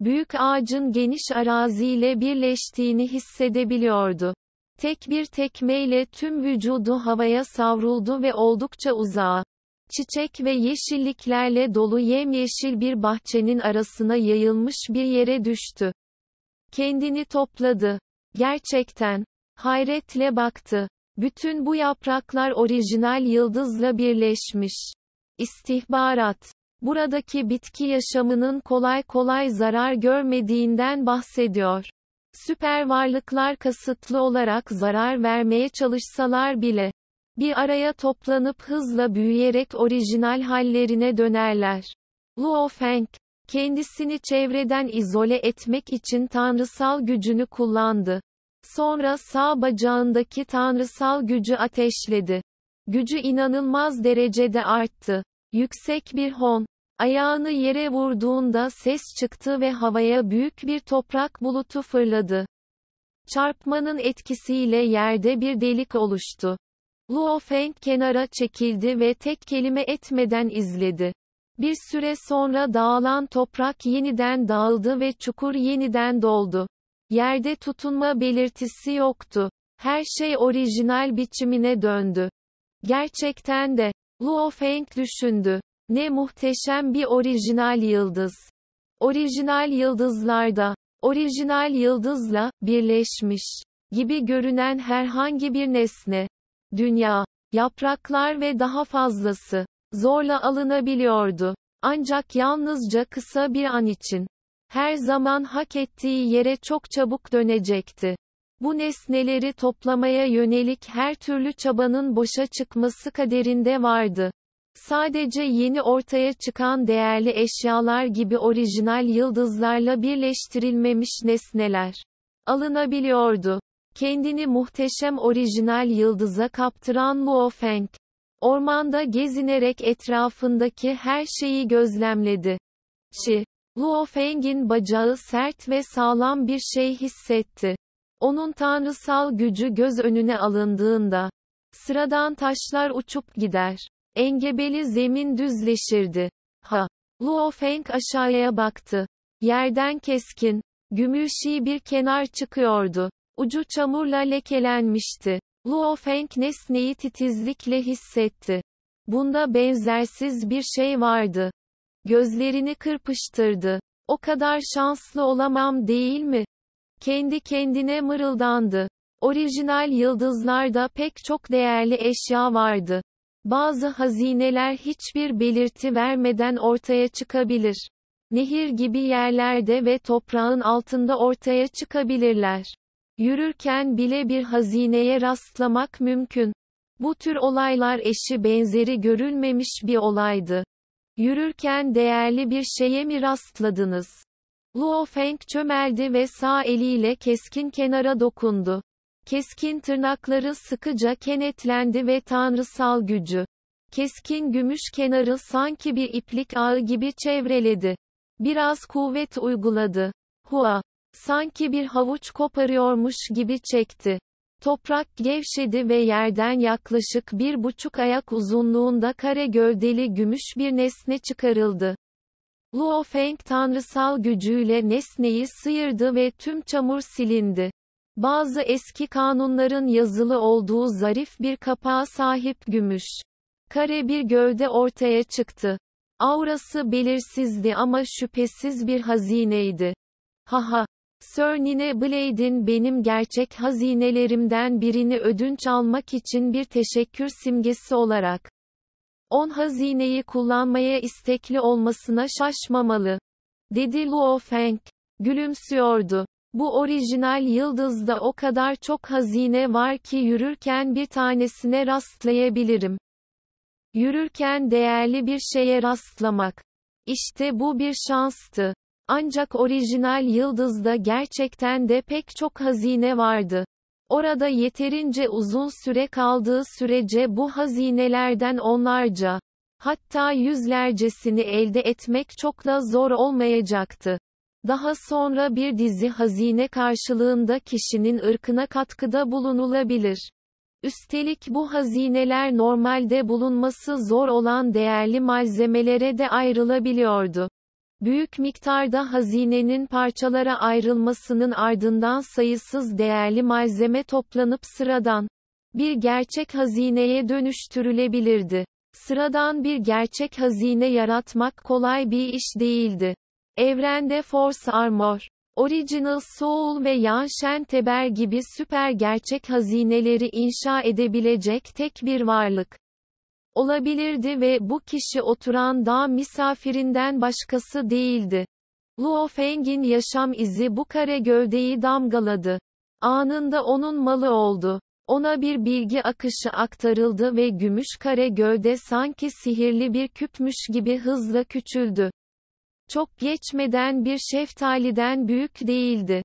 büyük ağacın geniş araziyle birleştiğini hissedebiliyordu. Tek bir tekmeyle tüm vücudu havaya savruldu ve oldukça uzağa. Çiçek ve yeşilliklerle dolu yemyeşil bir bahçenin arasına yayılmış bir yere düştü. Kendini topladı. Gerçekten. Hayretle baktı. Bütün bu yapraklar orijinal yıldızla birleşmiş. İstihbarat. Buradaki bitki yaşamının kolay kolay zarar görmediğinden bahsediyor. Süper varlıklar kasıtlı olarak zarar vermeye çalışsalar bile bir araya toplanıp hızla büyüyerek orijinal hallerine dönerler. Luo Feng kendisini çevreden izole etmek için tanrısal gücünü kullandı. Sonra sağ bacağındaki tanrısal gücü ateşledi. Gücü inanılmaz derecede arttı. Yüksek bir hon Ayağını yere vurduğunda ses çıktı ve havaya büyük bir toprak bulutu fırladı. Çarpmanın etkisiyle yerde bir delik oluştu. Luo Feng kenara çekildi ve tek kelime etmeden izledi. Bir süre sonra dağılan toprak yeniden dağıldı ve çukur yeniden doldu. Yerde tutunma belirtisi yoktu. Her şey orijinal biçimine döndü. Gerçekten de, Luo Feng düşündü. Ne muhteşem bir orijinal yıldız. Orijinal yıldızlarda, orijinal yıldızla, birleşmiş, gibi görünen herhangi bir nesne, dünya, yapraklar ve daha fazlası, zorla alınabiliyordu. Ancak yalnızca kısa bir an için. Her zaman hak ettiği yere çok çabuk dönecekti. Bu nesneleri toplamaya yönelik her türlü çabanın boşa çıkması kaderinde vardı. Sadece yeni ortaya çıkan değerli eşyalar gibi orijinal yıldızlarla birleştirilmemiş nesneler alınabiliyordu. Kendini muhteşem orijinal yıldıza kaptıran Feng. ormanda gezinerek etrafındaki her şeyi gözlemledi. Çi, Feng'in bacağı sert ve sağlam bir şey hissetti. Onun tanrısal gücü göz önüne alındığında, sıradan taşlar uçup gider. Engebeli zemin düzleşirdi. Ha! Luo Feng aşağıya baktı. Yerden keskin, gümüşi bir kenar çıkıyordu. Ucu çamurla lekelenmişti. Luo Feng nesneyi titizlikle hissetti. Bunda benzersiz bir şey vardı. Gözlerini kırpıştırdı. O kadar şanslı olamam değil mi? Kendi kendine mırıldandı. Orijinal yıldızlarda pek çok değerli eşya vardı. Bazı hazineler hiçbir belirti vermeden ortaya çıkabilir. Nehir gibi yerlerde ve toprağın altında ortaya çıkabilirler. Yürürken bile bir hazineye rastlamak mümkün. Bu tür olaylar eşi benzeri görülmemiş bir olaydı. Yürürken değerli bir şeye mi rastladınız? Luo Feng çömeldi ve sağ eliyle keskin kenara dokundu. Keskin tırnakları sıkıca kenetlendi ve tanrısal gücü, keskin gümüş kenarı sanki bir iplik ağı gibi çevreledi. Biraz kuvvet uyguladı. Hua, sanki bir havuç koparıyormuş gibi çekti. Toprak gevşedi ve yerden yaklaşık bir buçuk ayak uzunluğunda kare gövdeli gümüş bir nesne çıkarıldı. Luo Feng tanrısal gücüyle nesneyi sıyırdı ve tüm çamur silindi. Bazı eski kanunların yazılı olduğu zarif bir kapağa sahip gümüş. Kare bir gövde ortaya çıktı. Aurası belirsizdi ama şüphesiz bir hazineydi. Haha. Sörnine Blade'in benim gerçek hazinelerimden birini ödünç almak için bir teşekkür simgesi olarak. On hazineyi kullanmaya istekli olmasına şaşmamalı. Dedi Luo Feng. Gülümsüyordu. Bu orijinal yıldızda o kadar çok hazine var ki yürürken bir tanesine rastlayabilirim. Yürürken değerli bir şeye rastlamak. İşte bu bir şanstı. Ancak orijinal yıldızda gerçekten de pek çok hazine vardı. Orada yeterince uzun süre kaldığı sürece bu hazinelerden onlarca, hatta yüzlercesini elde etmek çok da zor olmayacaktı. Daha sonra bir dizi hazine karşılığında kişinin ırkına katkıda bulunulabilir. Üstelik bu hazineler normalde bulunması zor olan değerli malzemelere de ayrılabiliyordu. Büyük miktarda hazinenin parçalara ayrılmasının ardından sayısız değerli malzeme toplanıp sıradan bir gerçek hazineye dönüştürülebilirdi. Sıradan bir gerçek hazine yaratmak kolay bir iş değildi. Evrende Force Armor, Original Soul ve Yan Teber gibi süper gerçek hazineleri inşa edebilecek tek bir varlık olabilirdi ve bu kişi oturan dağ misafirinden başkası değildi. Luo Feng'in yaşam izi bu kare gövdeyi damgaladı. Anında onun malı oldu. Ona bir bilgi akışı aktarıldı ve gümüş kare gövde sanki sihirli bir küpmüş gibi hızla küçüldü. Çok geçmeden bir şeftaliden büyük değildi.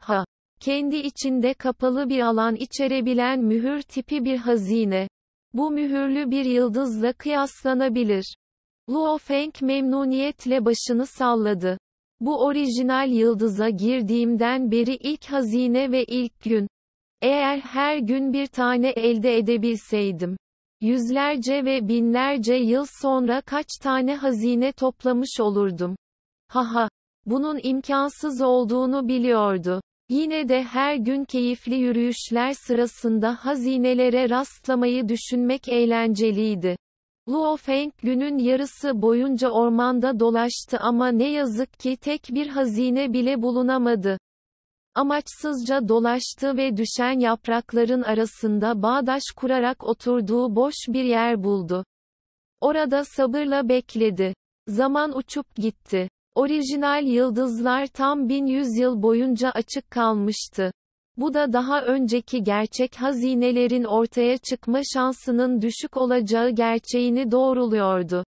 Ha! Kendi içinde kapalı bir alan içerebilen mühür tipi bir hazine. Bu mühürlü bir yıldızla kıyaslanabilir. Luo Feng memnuniyetle başını salladı. Bu orijinal yıldıza girdiğimden beri ilk hazine ve ilk gün. Eğer her gün bir tane elde edebilseydim. Yüzlerce ve binlerce yıl sonra kaç tane hazine toplamış olurdum. Haha. Bunun imkansız olduğunu biliyordu. Yine de her gün keyifli yürüyüşler sırasında hazinelere rastlamayı düşünmek eğlenceliydi. Luo Feng günün yarısı boyunca ormanda dolaştı ama ne yazık ki tek bir hazine bile bulunamadı amaçsızca dolaştı ve düşen yaprakların arasında bağdaş kurarak oturduğu boş bir yer buldu. Orada sabırla bekledi. Zaman uçup gitti. Orijinal yıldızlar tam 1100 yıl boyunca açık kalmıştı. Bu da daha önceki gerçek hazinelerin ortaya çıkma şansının düşük olacağı gerçeğini doğruluyordu.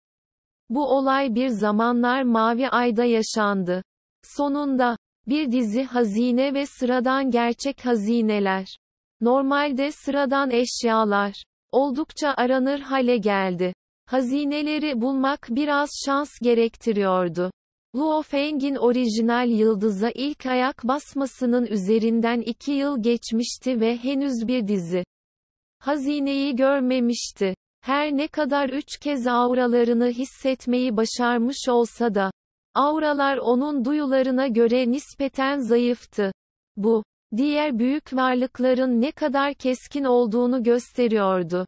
Bu olay bir zamanlar mavi ayda yaşandı. Sonunda bir dizi hazine ve sıradan gerçek hazineler. Normalde sıradan eşyalar oldukça aranır hale geldi. Hazineleri bulmak biraz şans gerektiriyordu. Luo Feng'in orijinal yıldıza ilk ayak basmasının üzerinden iki yıl geçmişti ve henüz bir dizi hazineyi görmemişti. Her ne kadar üç kez auralarını hissetmeyi başarmış olsa da, Auralar onun duyularına göre nispeten zayıftı. Bu, diğer büyük varlıkların ne kadar keskin olduğunu gösteriyordu.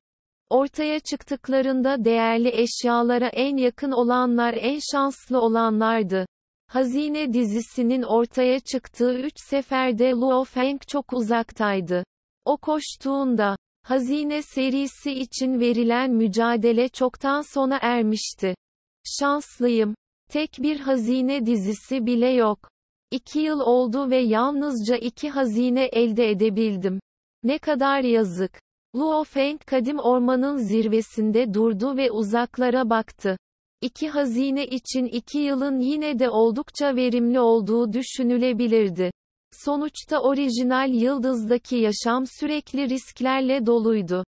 Ortaya çıktıklarında değerli eşyalara en yakın olanlar en şanslı olanlardı. Hazine dizisinin ortaya çıktığı üç seferde Luo Feng çok uzaktaydı. O koştuğunda, hazine serisi için verilen mücadele çoktan sona ermişti. Şanslıyım, Tek bir hazine dizisi bile yok. İki yıl oldu ve yalnızca iki hazine elde edebildim. Ne kadar yazık. Luo Feng kadim ormanın zirvesinde durdu ve uzaklara baktı. İki hazine için iki yılın yine de oldukça verimli olduğu düşünülebilirdi. Sonuçta orijinal yıldızdaki yaşam sürekli risklerle doluydu.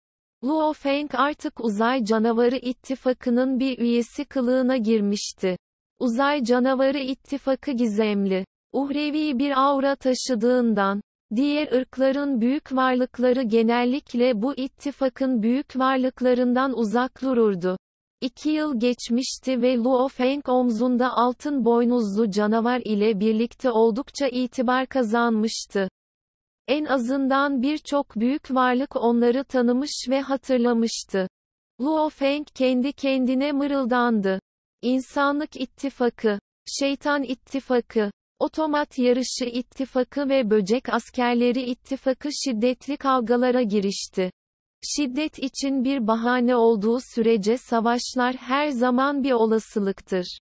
Luo Feng artık uzay canavarı ittifakının bir üyesi kılığına girmişti. Uzay Canavarı ittifakı gizemli. Uhrevi bir aura taşıdığından, diğer ırkların büyük varlıkları genellikle bu ittifakın büyük varlıklarından uzak dururdu. İki yıl geçmişti ve Luo Feng omzunda altın boynuzlu canavar ile birlikte oldukça itibar kazanmıştı. En azından birçok büyük varlık onları tanımış ve hatırlamıştı. Luo Feng kendi kendine mırıldandı. İnsanlık İttifakı, Şeytan İttifakı, Otomat Yarışı İttifakı ve Böcek Askerleri İttifakı şiddetli kavgalara girişti. Şiddet için bir bahane olduğu sürece savaşlar her zaman bir olasılıktır.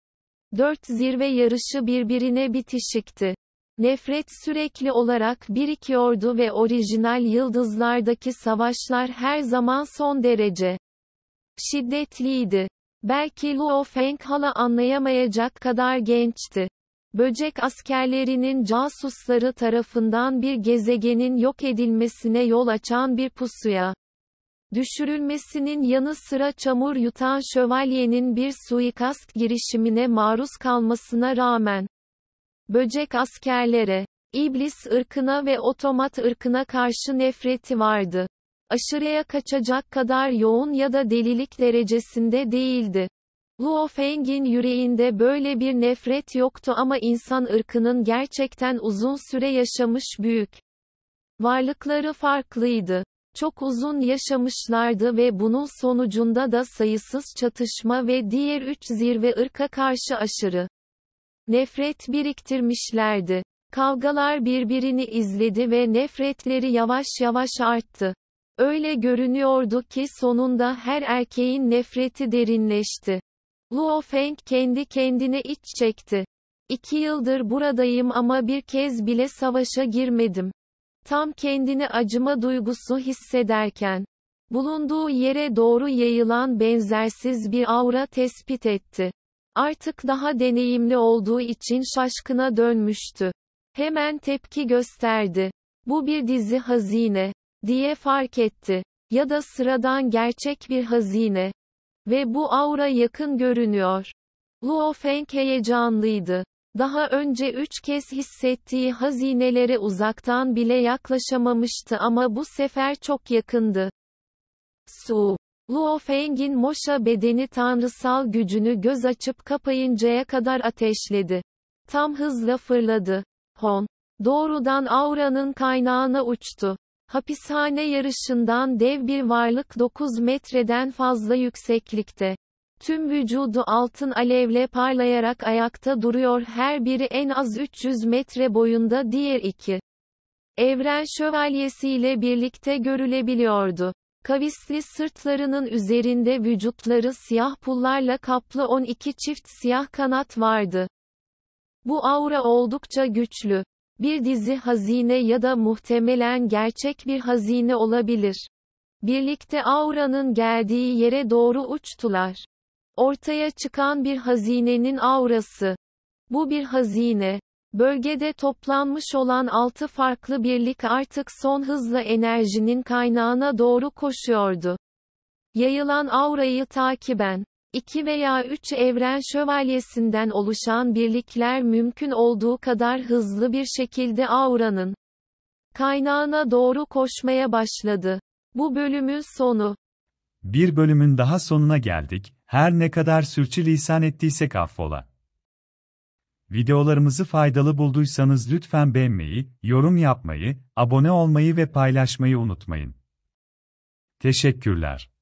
Dört zirve yarışı birbirine bitişikti. Nefret sürekli olarak birikiyordu ve orijinal yıldızlardaki savaşlar her zaman son derece şiddetliydi. Belki Luo Feng hala anlayamayacak kadar gençti. Böcek askerlerinin casusları tarafından bir gezegenin yok edilmesine yol açan bir pusuya düşürülmesinin yanı sıra çamur yutan şövalyenin bir suikast girişimine maruz kalmasına rağmen böcek askerlere, iblis ırkına ve otomat ırkına karşı nefreti vardı aşırıya kaçacak kadar yoğun ya da delilik derecesinde değildi. Luo Feng'in yüreğinde böyle bir nefret yoktu ama insan ırkının gerçekten uzun süre yaşamış büyük varlıkları farklıydı. Çok uzun yaşamışlardı ve bunun sonucunda da sayısız çatışma ve diğer üç zirve ırka karşı aşırı nefret biriktirmişlerdi. Kavgalar birbirini izledi ve nefretleri yavaş yavaş arttı. Öyle görünüyordu ki sonunda her erkeğin nefreti derinleşti. Luo Feng kendi kendine iç çekti. İki yıldır buradayım ama bir kez bile savaşa girmedim. Tam kendini acıma duygusu hissederken, bulunduğu yere doğru yayılan benzersiz bir aura tespit etti. Artık daha deneyimli olduğu için şaşkına dönmüştü. Hemen tepki gösterdi. Bu bir dizi hazine diye fark etti. Ya da sıradan gerçek bir hazine. Ve bu aura yakın görünüyor. Luo Feng heyecanlıydı. Daha önce üç kez hissettiği hazinelere uzaktan bile yaklaşamamıştı ama bu sefer çok yakındı. Su. Luo Feng'in moşa bedeni tanrısal gücünü göz açıp kapayıncaya kadar ateşledi. Tam hızla fırladı. Hon. Doğrudan auranın kaynağına uçtu. Hapishane yarışından dev bir varlık 9 metreden fazla yükseklikte. Tüm vücudu altın alevle parlayarak ayakta duruyor her biri en az 300 metre boyunda diğer iki. Evren şövalyesiyle birlikte görülebiliyordu. Kavisli sırtlarının üzerinde vücutları siyah pullarla kaplı 12 çift siyah kanat vardı. Bu aura oldukça güçlü. Bir dizi hazine ya da muhtemelen gerçek bir hazine olabilir. Birlikte auranın geldiği yere doğru uçtular. Ortaya çıkan bir hazinenin aurası. Bu bir hazine. Bölgede toplanmış olan 6 farklı birlik artık son hızla enerjinin kaynağına doğru koşuyordu. Yayılan aurayı takiben iki veya üç evren şövalyesinden oluşan birlikler mümkün olduğu kadar hızlı bir şekilde auranın kaynağına doğru koşmaya başladı. Bu bölümün sonu. Bir bölümün daha sonuna geldik. Her ne kadar sürçülisan ettiysek affola. Videolarımızı faydalı bulduysanız lütfen beğenmeyi, yorum yapmayı, abone olmayı ve paylaşmayı unutmayın. Teşekkürler.